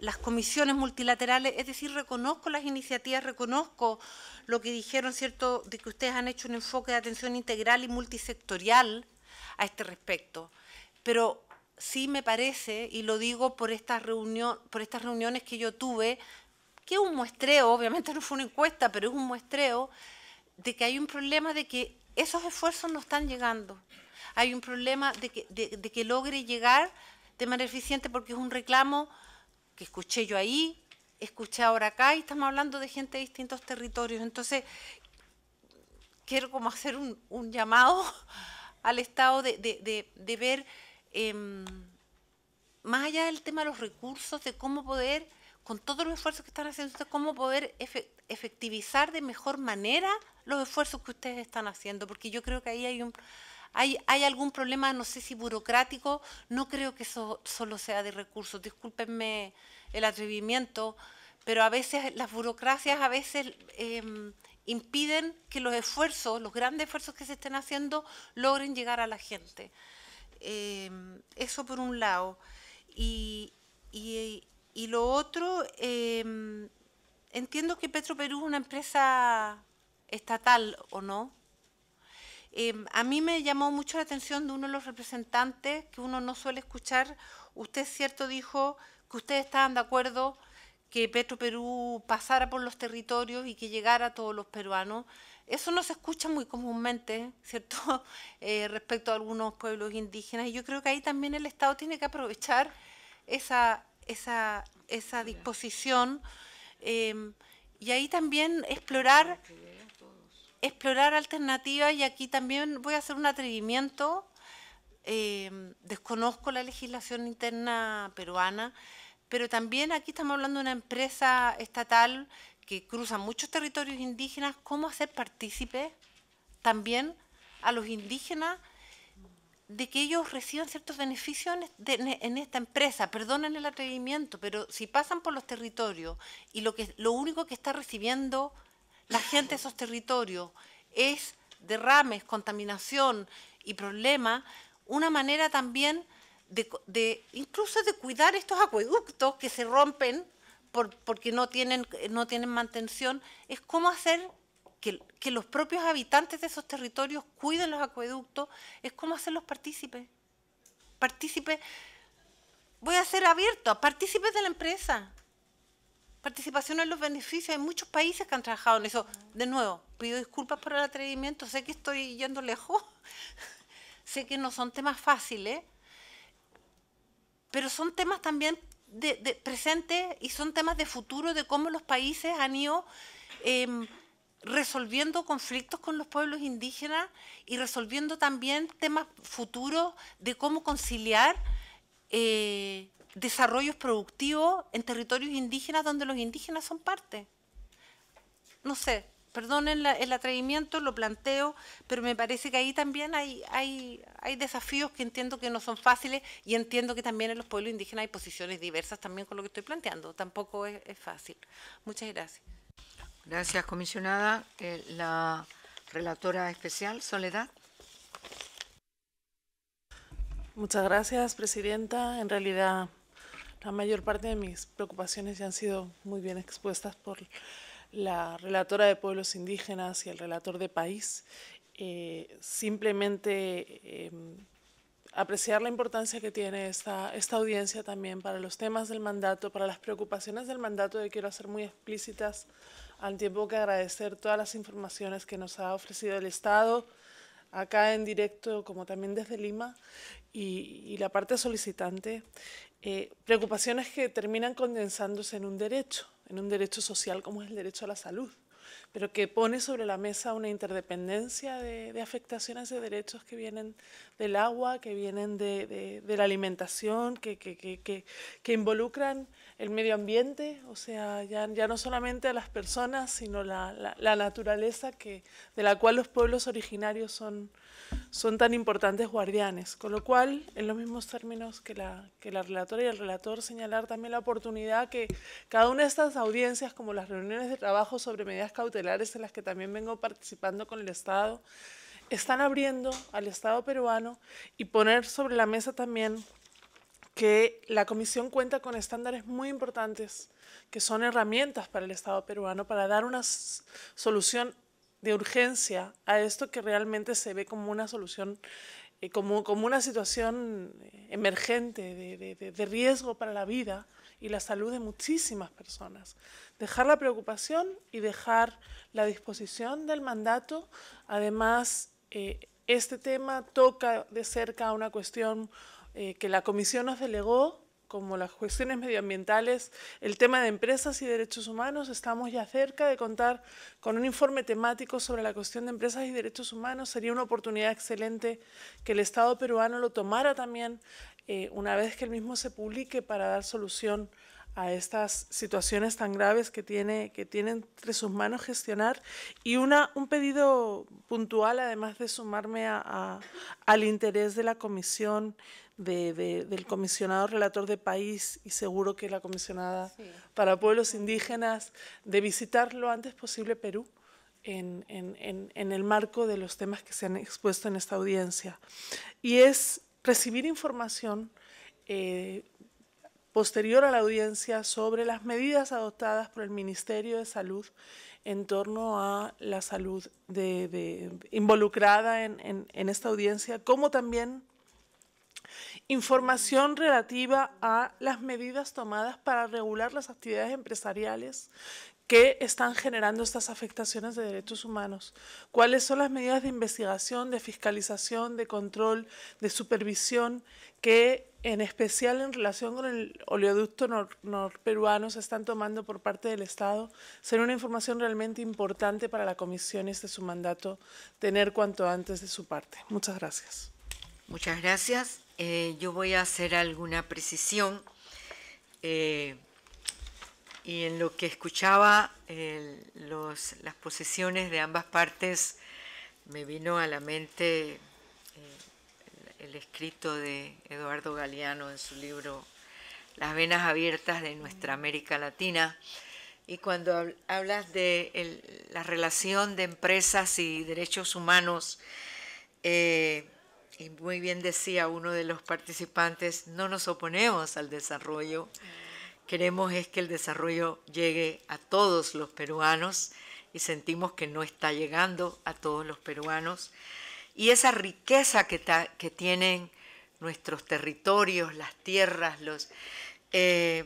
las comisiones multilaterales, es decir, reconozco las iniciativas, reconozco lo que dijeron, ¿cierto?, de que ustedes han hecho un enfoque de atención integral y multisectorial a este respecto. Pero sí me parece, y lo digo por, esta reunión, por estas reuniones que yo tuve, que es un muestreo, obviamente no fue una encuesta, pero es un muestreo de que hay un problema de que esos esfuerzos no están llegando. Hay un problema de que, de que logre llegar de manera eficiente porque es un reclamo que escuché yo ahí, escuché ahora acá y estamos hablando de gente de distintos territorios. Entonces, quiero como hacer un, llamado al Estado de, ver, em, más allá del tema de los recursos, de cómo poder, con todos los esfuerzos que están haciendo ustedes, cómo poder efectivizar de mejor manera los esfuerzos que ustedes están haciendo, porque yo creo que ahí hay un ¿Hay, algún problema, no sé si burocrático? No creo que eso solo sea de recursos. Discúlpenme el atrevimiento, pero a veces las burocracias a veces em, impiden que los esfuerzos, los grandes esfuerzos que se estén haciendo, logren llegar a la gente. Em, eso por un lado. Y, lo otro, em, entiendo que Petro Perú es una empresa estatal, ¿o no? Em, a mí me llamó mucho la atención de uno de los representantes que uno no suele escuchar. Usted, cierto, dijo que ustedes estaban de acuerdo que Petro Perú pasara por los territorios y que llegara a todos los peruanos. Eso no se escucha muy comúnmente, ¿cierto?, eh, respecto a algunos pueblos indígenas. Y yo creo que ahí también el Estado tiene que aprovechar esa, disposición em, y ahí también explorar explorar alternativas y aquí también voy a hacer un atrevimiento. Eh, desconozco la legislación interna peruana, pero también aquí estamos hablando de una empresa estatal que cruza muchos territorios indígenas, cómo hacer partícipes también a los indígenas de que ellos reciban ciertos beneficios este, en, esta empresa. Perdonen el atrevimiento, pero si pasan por los territorios y lo, que, lo único que está recibiendo la gente de esos territorios es derrames, contaminación y problemas, una manera también de, incluso de cuidar estos acueductos que se rompen porque no tienen, no tienen mantención, es cómo hacer que, los propios habitantes de esos territorios cuiden los acueductos, es cómo hacerlos partícipes. Partícipes, voy a ser abierto, partícipes de la empresa, participación en los beneficios. Hay muchos países que han trabajado en eso. De nuevo, pido disculpas por el atrevimiento, sé que estoy yendo lejos, sé que no son temas fáciles, pero son temas también de, presentes y son temas de futuro, de cómo los países han ido em, resolviendo conflictos con los pueblos indígenas y resolviendo también temas futuros de cómo conciliar. Eh, desarrollos productivos en territorios indígenas donde los indígenas son parte. No sé, perdonen el atrevimiento, lo planteo, pero me parece que ahí también hay, hay, hay, desafíos que entiendo que no son fáciles y entiendo que también en los pueblos indígenas hay posiciones diversas también con lo que estoy planteando. Tampoco es, fácil. Muchas gracias. Gracias, comisionada. Eh, la relatora especial, Soledad. Muchas gracias, presidenta. En realidad la mayor parte de mis preocupaciones ya han sido muy bien expuestas por la relatora de pueblos indígenas y el relator de país. Eh, simplemente em, apreciar la importancia que tiene esta, audiencia también para los temas del mandato, para las preocupaciones del mandato, que quiero hacer muy explícitas, al tiempo que agradecer todas las informaciones que nos ha ofrecido el Estado, acá en directo, como también desde Lima, y la parte solicitante. Eh, preocupaciones que terminan condensándose en un derecho, en un derecho social como es el derecho a la salud, pero que pone sobre la mesa una interdependencia de, afectaciones de derechos que vienen del agua, que vienen de, la alimentación, que, que involucran el medio ambiente, o sea, ya, no solamente a las personas, sino la, naturaleza que, de la cual los pueblos originarios son, tan importantes guardianes. Con lo cual, en los mismos términos que la, que la relatora y el relator, señalar también la oportunidad que cada una de estas audiencias, como las reuniones de trabajo sobre medidas cautelares en las que también vengo participando con el Estado, están abriendo al Estado peruano y poner sobre la mesa también que la Comisión cuenta con estándares muy importantes, que son herramientas para el Estado peruano para dar una solución de urgencia a esto que realmente se ve como una solución, eh, como, como una situación eh, emergente de, de, riesgo para la vida y la salud de muchísimas personas. Dejar la preocupación y dejar la disposición del mandato. Además, eh, este tema toca de cerca una cuestión eh, que la comisión nos delegó, como las cuestiones medioambientales, el tema de empresas y derechos humanos, estamos ya cerca de contar con un informe temático sobre la cuestión de empresas y derechos humanos. Sería una oportunidad excelente que el Estado peruano lo tomara también eh, una vez que el mismo se publique para dar solución a estas situaciones tan graves que, tiene, que tienen entre sus manos gestionar. Y una, un pedido puntual, además de sumarme al interés de la Comisión del comisionado relator de país y seguro que la comisionada para pueblos indígenas, de visitar lo antes posible Perú en, en, en, en el marco de los temas que se han expuesto en esta audiencia. Y es recibir información eh, posterior a la audiencia sobre las medidas adoptadas por el Ministerio de Salud en torno a la salud de, involucrada en, en, en esta audiencia, como también información relativa a las medidas tomadas para regular las actividades empresariales que están generando estas afectaciones de derechos humanos, cuáles son las medidas de investigación, de fiscalización, de control, de supervisión que en especial en relación con el oleoducto norperuano se están tomando por parte del Estado, será una información realmente importante para la Comisión y este es su mandato tener cuanto antes de su parte. Muchas gracias. Muchas gracias. Eh, yo voy a hacer alguna precisión. Eh, y en lo que escuchaba las posiciones de ambas partes, me vino a la mente eh, el, escrito de Eduardo Galeano en su libro Las venas abiertas de nuestra América Latina. Y cuando hablas de la relación de empresas y derechos humanos, y muy bien decía uno de los participantes, no nos oponemos al desarrollo. Queremos es que el desarrollo llegue a todos los peruanos y sentimos que no está llegando a todos los peruanos. Y esa riqueza que, que tienen nuestros territorios, las tierras, los, eh,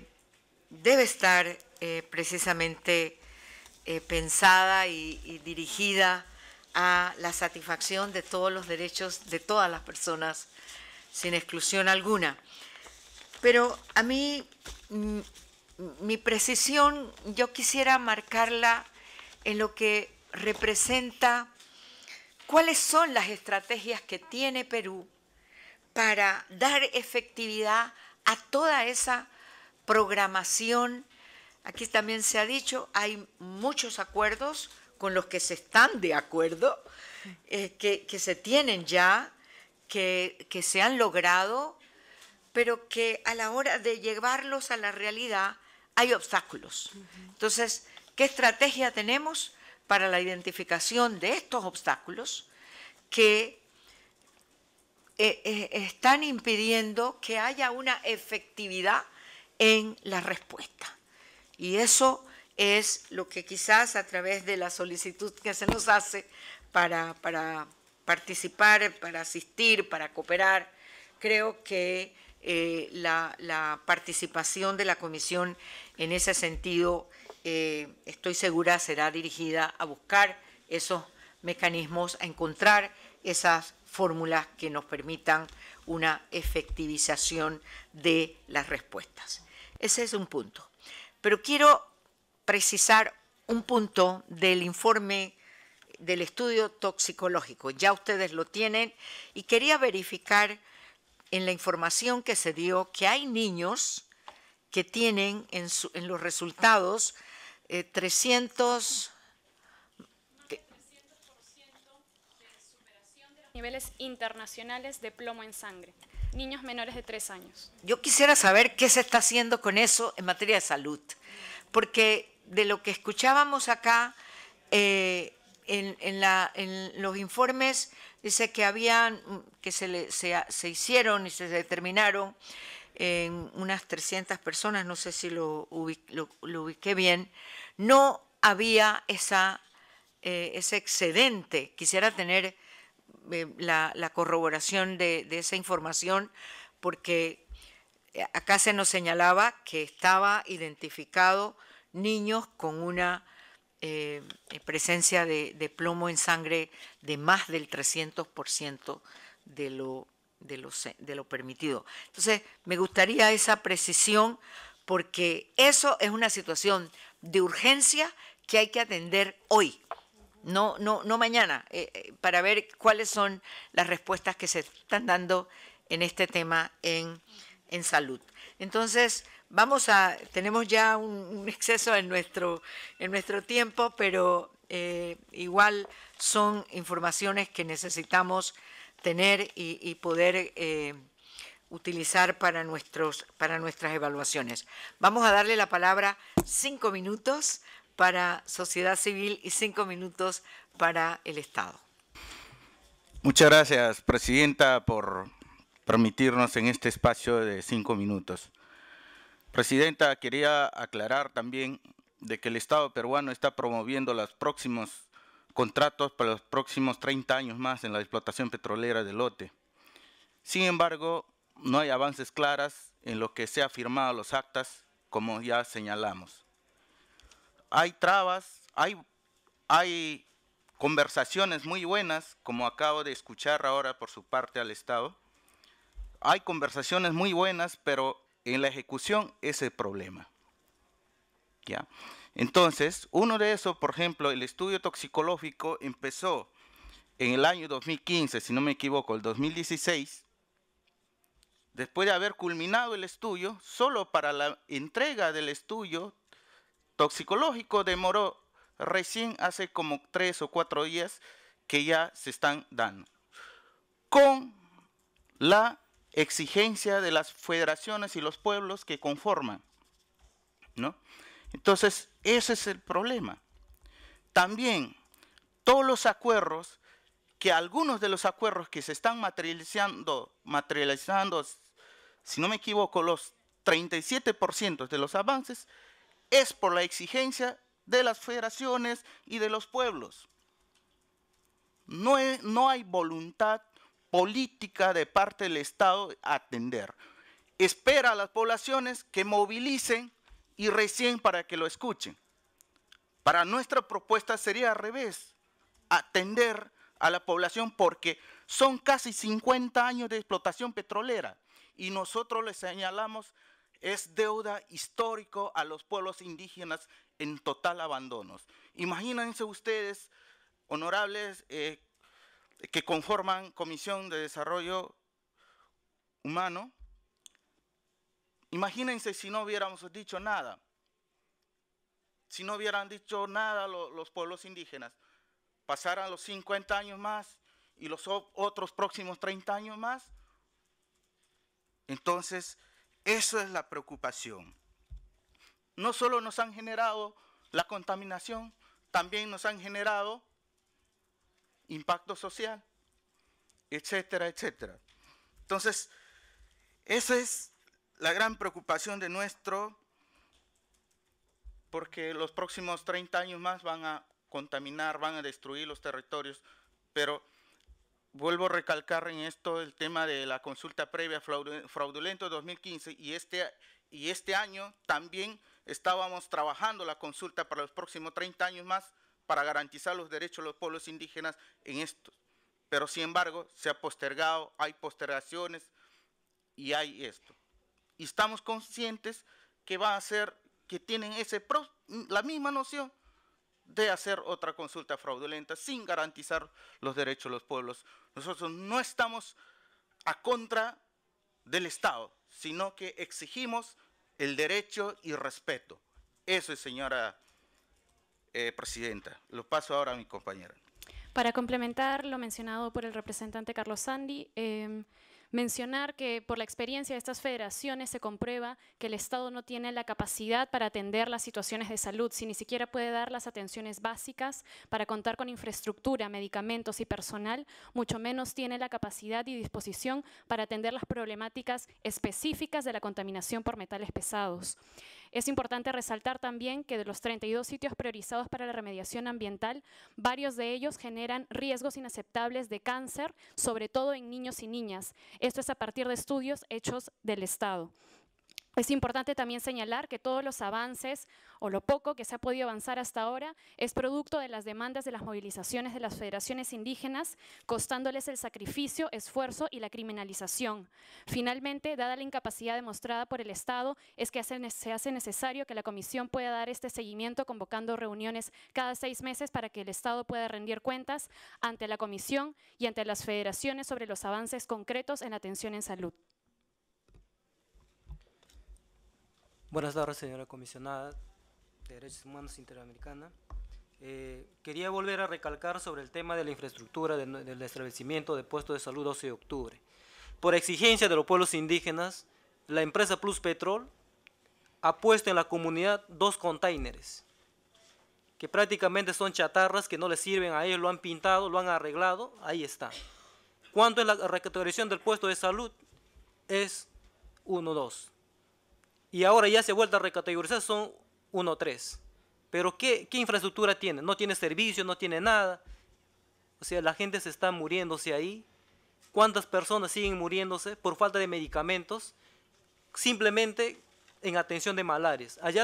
debe estar eh, precisamente eh, pensada y dirigida a la satisfacción de todos los derechos de todas las personas, sin exclusión alguna. Pero a mí, mm, mi precisión, yo quisiera marcarla en lo que representa cuáles son las estrategias que tiene Perú para dar efectividad a toda esa programación. Aquí también se ha dicho, hay muchos acuerdos, con los que se están de acuerdo, eh, que, se tienen ya, que, se han logrado, pero que a la hora de llevarlos a la realidad hay obstáculos. Entonces, ¿qué estrategia tenemos para la identificación de estos obstáculos que eh, eh, están impidiendo que haya una efectividad en la respuesta? Y eso es lo que quizás a través de la solicitud que se nos hace para, para participar, para asistir, para cooperar, creo que eh, la, participación de la comisión en ese sentido, eh, estoy segura, será dirigida a buscar esos mecanismos, a encontrar esas fórmulas que nos permitan una efectivización de las respuestas. Ese es un punto. Pero quiero precisar un punto del informe del estudio toxicológico. Ya ustedes lo tienen y quería verificar en la información que se dio que hay niños que tienen en, los resultados eh, 300... los niveles internacionales de plomo en sangre, niños menores de 3 años. Yo quisiera saber qué se está haciendo con eso en materia de salud, porque de lo que escuchábamos acá eh, en, los informes, dice que habían, que se, hicieron y se determinaron en eh, unas 300 personas, no sé si lo, ubiqué bien, no había eh, ese excedente. Quisiera tener la, corroboración de, esa información porque acá se nos señalaba que estaba identificado niños con una eh, presencia de, plomo en sangre de más del 300% de lo, de, lo, de lo permitido. Entonces, me gustaría esa precisión porque eso es una situación de urgencia que hay que atender hoy, no, no, no mañana, eh, eh, para ver cuáles son las respuestas que se están dando en este tema en, en salud. Entonces, vamos a, tenemos ya un, exceso en nuestro, en nuestro tiempo, pero eh, igual son informaciones que necesitamos tener y, poder eh, utilizar para, nuestros, para nuestras evaluaciones. Vamos a darle la palabra cinco minutos para sociedad civil y cinco minutos para el Estado. Muchas gracias, Presidenta, por permitirnos en este espacio de cinco minutos. Presidenta, quería aclarar también de que el Estado peruano está promoviendo los próximos contratos para los próximos 30 años más en la explotación petrolera del lote. Sin embargo, no hay avances claras en lo que se ha firmado los actas, como ya señalamos. Hay trabas, hay, hay conversaciones muy buenas, como acabo de escuchar ahora por su parte al Estado. Hay conversaciones muy buenas, pero en la ejecución ese problema. ¿Ya? Entonces, uno de esos, por ejemplo, el estudio toxicológico empezó en el año 2015, si no me equivoco, el 2016, después de haber culminado el estudio, solo para la entrega del estudio toxicológico demoró recién hace como tres o cuatro días que ya se están dando. Con la exigencia de las federaciones y los pueblos que conforman. ¿no? Entonces, ese es el problema. También, todos los acuerdos, que algunos de los acuerdos que se están materializando, materializando si no me equivoco, los 37% de los avances, es por la exigencia de las federaciones y de los pueblos. No, no hay voluntad política de parte del Estado atender. Espera a las poblaciones que movilicen y recién para que lo escuchen. Para nuestra propuesta sería al revés, atender a la población porque son casi 50 años de explotación petrolera y nosotros les señalamos es deuda histórica a los pueblos indígenas en total abandono. Imagínense ustedes, honorables eh, que conforman Comisión de Desarrollo Humano. Imagínense si no hubiéramos dicho nada, si no hubieran dicho nada los pueblos indígenas, pasaran los 50 años más y los otros próximos 30 años más. Entonces, eso es la preocupación. No solo nos han generado la contaminación, también nos han generado impacto social, etcétera, etcétera. Entonces, esa es la gran preocupación de nuestro, porque los próximos 30 años más van a contaminar, van a destruir los territorios, pero vuelvo a recalcar en esto el tema de la consulta previa fraudulento 2015 y este, y este año también estábamos trabajando la consulta para los próximos 30 años más para garantizar los derechos de los pueblos indígenas en esto, Pero sin embargo, se ha postergado, hay postergaciones y hay esto. Y estamos conscientes que va a ser, que tienen ese la misma noción de hacer otra consulta fraudulenta sin garantizar los derechos de los pueblos. Nosotros no estamos a contra del Estado, sino que exigimos el derecho y respeto. Eso es, señora eh, presidenta. Lo paso ahora a mi compañera. Para complementar lo mencionado por el representante Carlos Sandy, em, mencionar que por la experiencia de estas federaciones se comprueba que el Estado no tiene la capacidad para atender las situaciones de salud, si ni siquiera puede dar las atenciones básicas para contar con infraestructura, medicamentos y personal, mucho menos tiene la capacidad y disposición para atender las problemáticas específicas de la contaminación por metales pesados. Es importante resaltar también que de los 32 sitios priorizados para la remediación ambiental, varios de ellos generan riesgos inaceptables de cáncer, sobre todo en niños y niñas. Esto es a partir de estudios hechos del Estado. Es importante también señalar que todos los avances o lo poco que se ha podido avanzar hasta ahora es producto de las demandas de las movilizaciones de las federaciones indígenas, costándoles el sacrificio, esfuerzo y la criminalización. Finalmente, dada la incapacidad demostrada por el Estado, es que se hace necesario que la Comisión pueda dar este seguimiento convocando reuniones cada seis meses para que el Estado pueda rendir cuentas ante la Comisión y ante las federaciones sobre los avances concretos en atención en salud. Buenas tardes, señora comisionada de Derechos Humanos Interamericana. Eh, quería volver a recalcar sobre el tema de la infraestructura del establecimiento de puesto de salud 12 de octubre. Por exigencia de los pueblos indígenas, la empresa Plus Petrol ha puesto en la comunidad dos contenedores que prácticamente son chatarras que no les sirven a ellos, lo han pintado, lo han arreglado, ahí está. ¿Cuánto es la recategorización del puesto de salud, es 1-2 y ahora ya se ha vuelto a recategorizar, son 1-3. Pero ¿qué, ¿qué, infraestructura tiene? No tiene servicio, no tiene nada. O sea, la gente se está muriéndose ahí. ¿Cuántas personas siguen muriéndose por falta de medicamentos? Simplemente en atención de malarias. Allá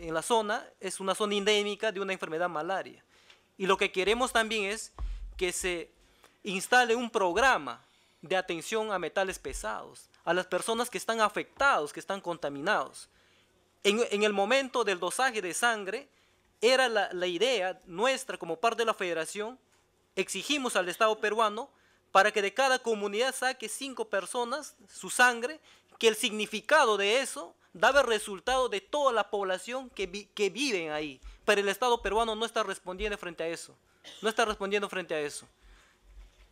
en la zona es una zona endémica de una enfermedad malaria. Y lo que queremos también es que se instale un programa de atención a metales pesados a las personas que están afectados, que están contaminados. En, el momento del dosaje de sangre, era la, idea nuestra como parte de la federación, exigimos al Estado peruano para que de cada comunidad saque cinco personas su sangre, que el significado de eso daba el resultado de toda la población que, que viven ahí. Pero el Estado peruano no está respondiendo frente a eso. No está respondiendo frente a eso.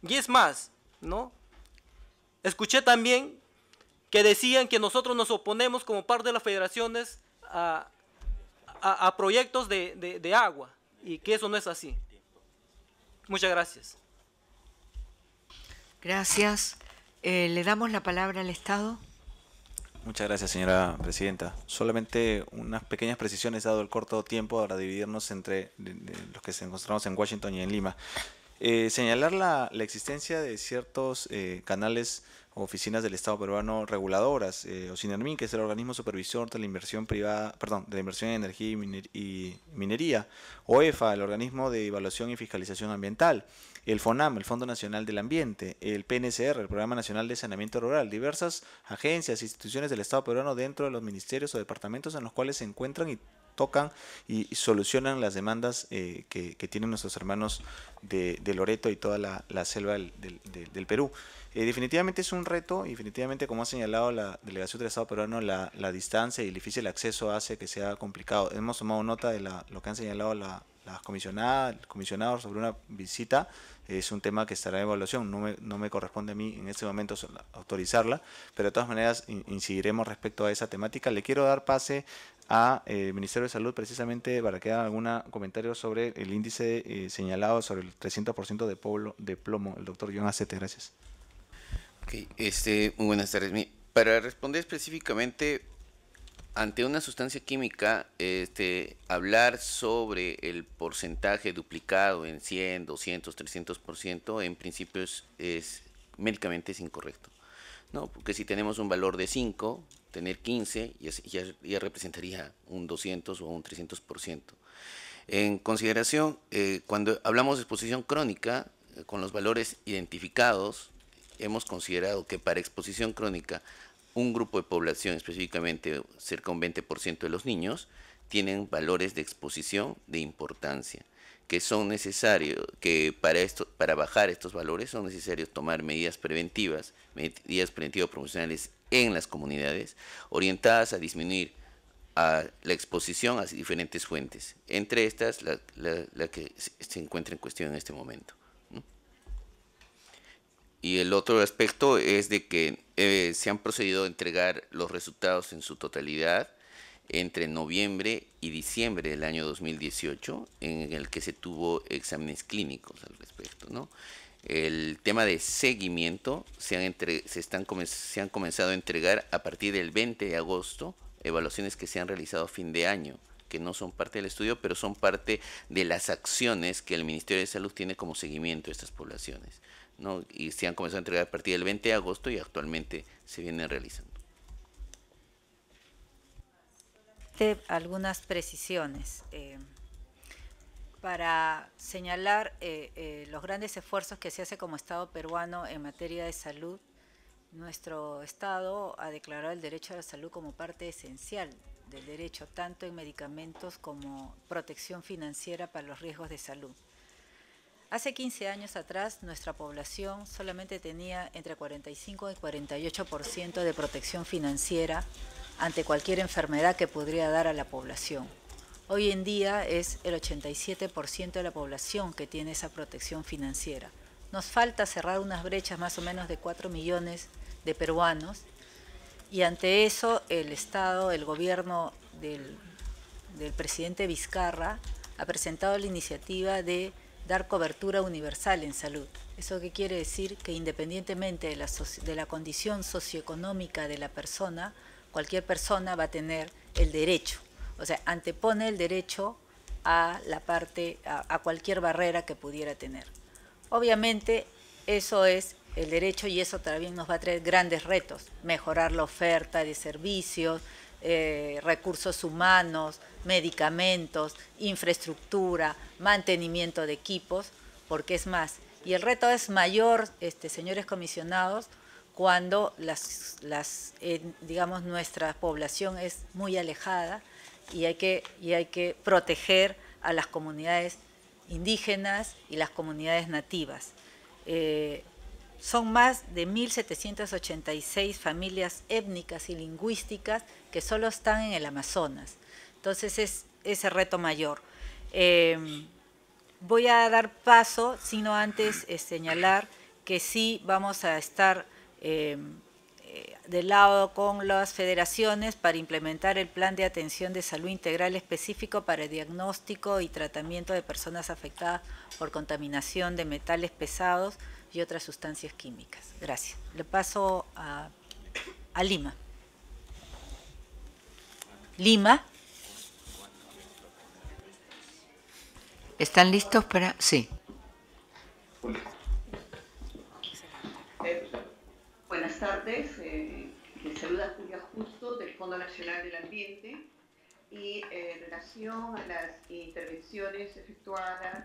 Y es más, ¿no? Escuché también que decían que nosotros nos oponemos como parte de las federaciones a, proyectos de, agua y que eso no es así. Muchas gracias. Gracias. Eh, Le damos la palabra al Estado. Muchas gracias, señora presidenta. Solamente unas pequeñas precisiones, dado el corto tiempo para dividirnos entre los que se encontramos en Washington y en Lima. Eh, señalar la, existencia de ciertos eh, canales oficinas del Estado peruano reguladoras, eh, que es el organismo supervisor de la inversión privada, perdón, de inversión en energía y, minería, OEFA, el organismo de evaluación y fiscalización ambiental, el FONAM, el Fondo Nacional del Ambiente, el PNCR, el Programa Nacional de Saneamiento Rural, diversas agencias, e instituciones del Estado peruano dentro de los ministerios o departamentos en los cuales se encuentran y tocan y solucionan las demandas eh, que, que, tienen nuestros hermanos de, Loreto y toda la, selva del, Perú. Eh, definitivamente es un reto definitivamente, como ha señalado la delegación del Estado peruano, la, distancia y el difícil acceso hace que sea complicado. Hemos tomado nota de lo que han señalado las comisionadas, comisionados sobre una visita. Es un tema que estará en evaluación. No me, corresponde a mí en este momento autorizarla, pero de todas maneras incidiremos respecto a esa temática. Le quiero dar pase al eh, Ministerio de Salud precisamente para que haga algún comentario sobre el índice eh, señalado sobre 300% de, de plomo, el doctor John Acete, gracias. este, muy buenas tardes. Para responder específicamente ante una sustancia química, este, hablar sobre el porcentaje duplicado en 100, 200, 300%, en principio es, médicamente es incorrecto. No, porque si tenemos un valor de 5, tener 15 y ya representaría un 200 o un 300%. En consideración, eh, cuando hablamos de exposición crónica, eh, con los valores identificados, hemos considerado que para exposición crónica, un grupo de población, específicamente cerca de un 20% de los niños, tienen valores de exposición de importancia que son necesarios, que para, esto, para bajar estos valores son necesarios tomar medidas preventivas, medidas preventivas promocionales en las comunidades, orientadas a disminuir a la exposición a diferentes fuentes, entre estas la, que se encuentra en cuestión en este momento. Y el otro aspecto es de que eh, se han procedido a entregar los resultados en su totalidad entre noviembre y diciembre del año 2018, en el que se tuvo exámenes clínicos al respecto. El tema de seguimiento se se, están, se han comenzado a entregar a partir del 20 de agosto evaluaciones que se han realizado a fin de año que no son parte del estudio, pero son parte de las acciones que el Ministerio de Salud tiene como seguimiento de estas poblaciones. ¿no? Y se han comenzado a entregar a partir del 20 de agosto y actualmente se vienen realizando. algunas precisiones. Eh, para señalar eh, eh, los grandes esfuerzos que se hace como Estado peruano en materia de salud, nuestro Estado ha declarado el derecho a la salud como parte esencial del derecho, tanto en medicamentos como protección financiera para los riesgos de salud. Hace 15 años atrás, nuestra población solamente tenía entre 45 y 48% de protección financiera ante cualquier enfermedad que podría dar a la población. Hoy en día es el 87% de la población que tiene esa protección financiera. Nos falta cerrar unas brechas más o menos de 4 millones de peruanos. Y ante eso, el Estado, el gobierno del, presidente Vizcarra, ha presentado la iniciativa de dar cobertura universal en salud. ¿Eso qué quiere decir? Que independientemente de la, condición socioeconómica de la persona, cualquier persona va a tener el derecho. O sea, antepone el derecho a la parte, a, cualquier barrera que pudiera tener. Obviamente, eso es el derecho y eso también nos va a traer grandes retos, mejorar la oferta de servicios, eh, recursos humanos, medicamentos, infraestructura, mantenimiento de equipos, porque es más. Y el reto es mayor, este, señores comisionados, cuando las, eh, digamos, nuestra población es muy alejada y hay, que, y hay que proteger a las comunidades indígenas y las comunidades nativas. Eh, son más de 1.786 familias étnicas y lingüísticas que solo están en el Amazonas. Entonces es ese reto mayor. Em, voy a dar paso, sino antes eh, señalar que sí vamos a estar em, eh, de lado con las federaciones para implementar el plan de atención de salud integral específico para el diagnóstico y tratamiento de personas afectadas por contaminación de metales pesados y otras sustancias químicas. Gracias. Le paso a, Lima. Lima. ¿Están listos para...? Sí. buenas tardes. Eh, les saluda Julia Justo del Fondo Nacional del Ambiente. Y eh, en relación a las intervenciones efectuadas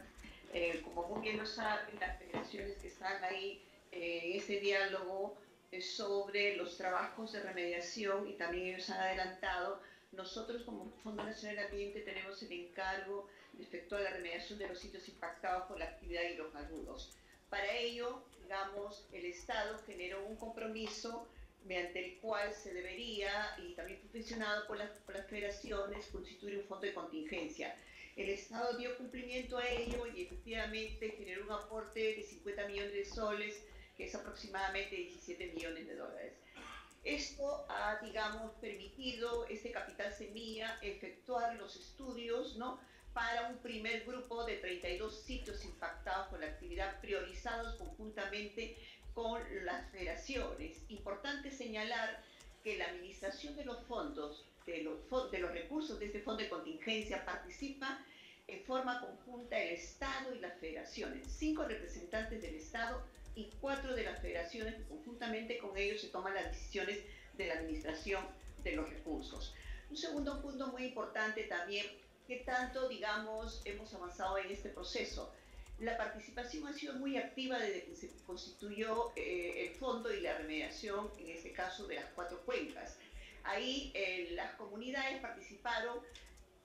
eh, como muy bien lo saben, las federaciones que están ahí eh, en ese diálogo eh, sobre los trabajos de remediación y también ellos han adelantado, nosotros como Fondo Nacional del Ambiente tenemos el encargo respecto a la remediación de los sitios impactados por la actividad y los agudos. Para ello, digamos, el Estado generó un compromiso mediante el cual se debería, y también fue por, las, por las federaciones, constituir un fondo de contingencia. El Estado dio cumplimiento a ello y efectivamente generó un aporte de 50 millones de soles, que es aproximadamente 17 millones de dólares. Esto ha, digamos, permitido este capital semilla efectuar los estudios, ¿no? Para un primer grupo de 32 sitios impactados con la actividad, priorizados conjuntamente con las federaciones. Importante señalar que la administración de los fondos de los, recursos de este fondo de contingencia participa en forma conjunta el Estado y las federaciones, cinco representantes del Estado y cuatro de las federaciones conjuntamente con ellos se toman las decisiones de la administración de los recursos. Un segundo punto muy importante también, qué tanto, digamos, hemos avanzado en este proceso? La participación ha sido muy activa desde que se constituyó eh, el fondo y la remediación, en este caso, de las cuatro cuencas. Ahí eh, las comunidades participaron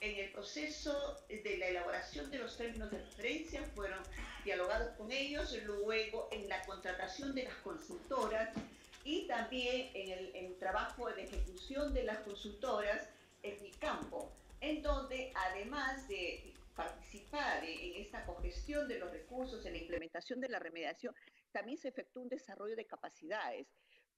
en el proceso de la elaboración de los términos de referencia, fueron dialogados con ellos, luego en la contratación de las consultoras y también en el, trabajo de ejecución de las consultoras en mi campo, en donde además de participar en esta cogestión de los recursos, en la implementación de la remediación, también se efectuó un desarrollo de capacidades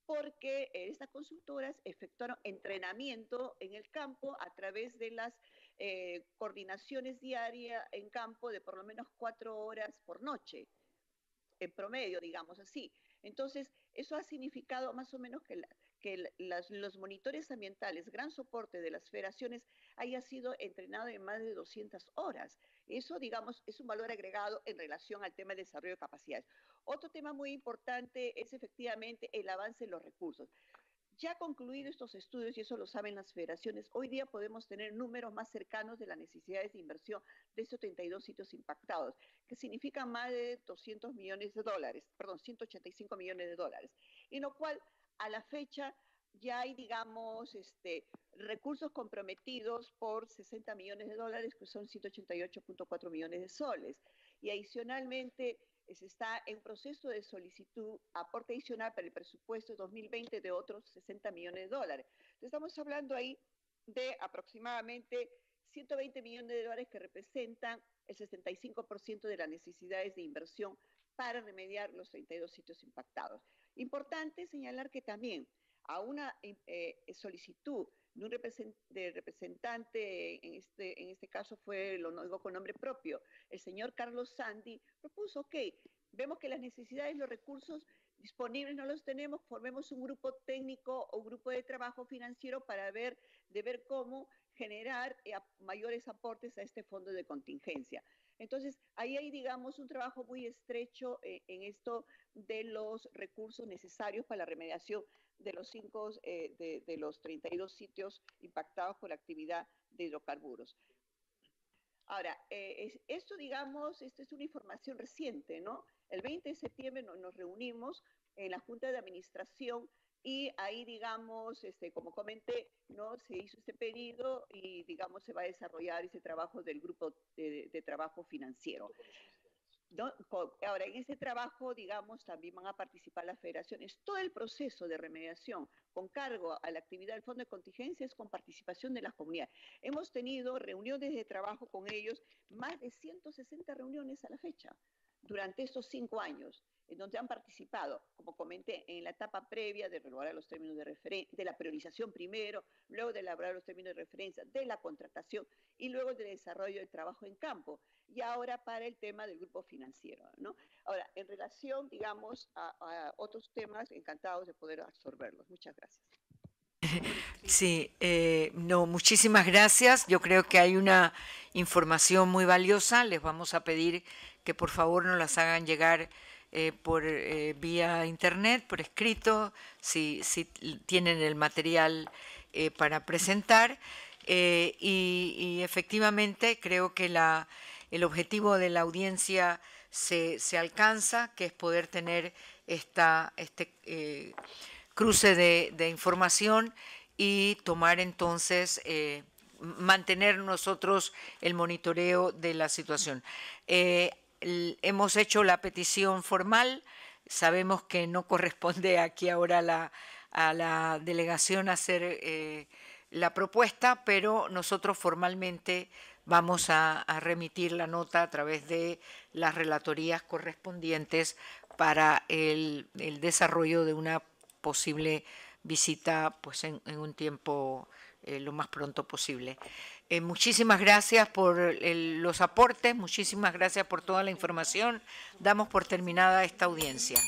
porque estas consultoras efectuaron entrenamiento en el campo a través de las eh, coordinaciones diarias en campo de por lo menos cuatro horas por noche, en promedio, digamos así. Entonces, eso ha significado más o menos que, los monitores ambientales, gran soporte de las federaciones, haya sido entrenado en más de 200 horas. Eso, digamos, es un valor agregado en relación al tema de desarrollo de capacidades. Otro tema muy importante es efectivamente el avance en los recursos. Ya concluidos estos estudios, y eso lo saben las federaciones, hoy día podemos tener números más cercanos de las necesidades de inversión de esos 32 sitios impactados, que significan más de 200 millones de dólares, perdón, 185 millones de dólares, en lo cual a la fecha ya hay, digamos, este, recursos comprometidos por 60 millones de dólares, que son 188.4 millones de soles. Y adicionalmente, se está en proceso de solicitud aporte adicional para el presupuesto 2020 de otros 60 millones de dólares. estamos hablando ahí de aproximadamente 120 millones de dólares que representan el 65% de las necesidades de inversión para remediar los 32 sitios impactados. Importante señalar que también a una eh, eh, solicitud de un representante, en este, en este caso fue, lo digo con nombre propio, el señor Carlos Sandy, propuso, ok, vemos que las necesidades, los recursos disponibles no los tenemos, formemos un grupo técnico o grupo de trabajo financiero para ver, de ver cómo generar eh, mayores aportes a este fondo de contingencia. Entonces, ahí hay, digamos, un trabajo muy estrecho eh, en esto de los recursos necesarios para la remediación de los, cinco, eh, de, de los 32 sitios impactados por la actividad de hidrocarburos. Ahora, eh, esto, digamos, esto es una información reciente, ¿no? El 20 de septiembre nos reunimos en la Junta de Administración y ahí, digamos, este, como comenté, ¿no? se hizo este pedido y, digamos, se va a desarrollar ese trabajo del grupo de trabajo financiero. Ahora, en ese trabajo, digamos, también van a participar las federaciones. Todo el proceso de remediación con cargo a la actividad del Fondo de Contingencias es con participación de las comunidades. Hemos tenido reuniones de trabajo con ellos, más de 160 reuniones a la fecha, durante estos cinco años en donde han participado, como comenté, en la etapa previa de elaborar los términos de referencia, de la priorización primero, luego de elaborar los términos de referencia, de la contratación y luego del desarrollo del trabajo en campo y ahora para el tema del grupo financiero. ¿no? Ahora, en relación, digamos, a, otros temas, encantados de poder absorberlos. Muchas gracias. Sí, eh, no, muchísimas gracias. Yo creo que hay una información muy valiosa. Les vamos a pedir que por favor nos las hagan llegar eh, por eh, vía internet, por escrito, si, si tienen el material para presentar. y efectivamente creo que la el objetivo de la audiencia se, alcanza, que es poder tener esta, este eh, cruce de, información y tomar entonces, eh, mantener nosotros el monitoreo de la situación. Eh, hemos hecho la petición formal, sabemos que no corresponde aquí ahora a la delegación hacer la propuesta, pero nosotros formalmente vamos a, remitir la nota a través de las relatorías correspondientes para el, desarrollo de una posible visita pues en, un tiempo eh, lo más pronto posible. Eh, muchísimas gracias por los aportes, muchísimas gracias por toda la información. Damos por terminada esta audiencia.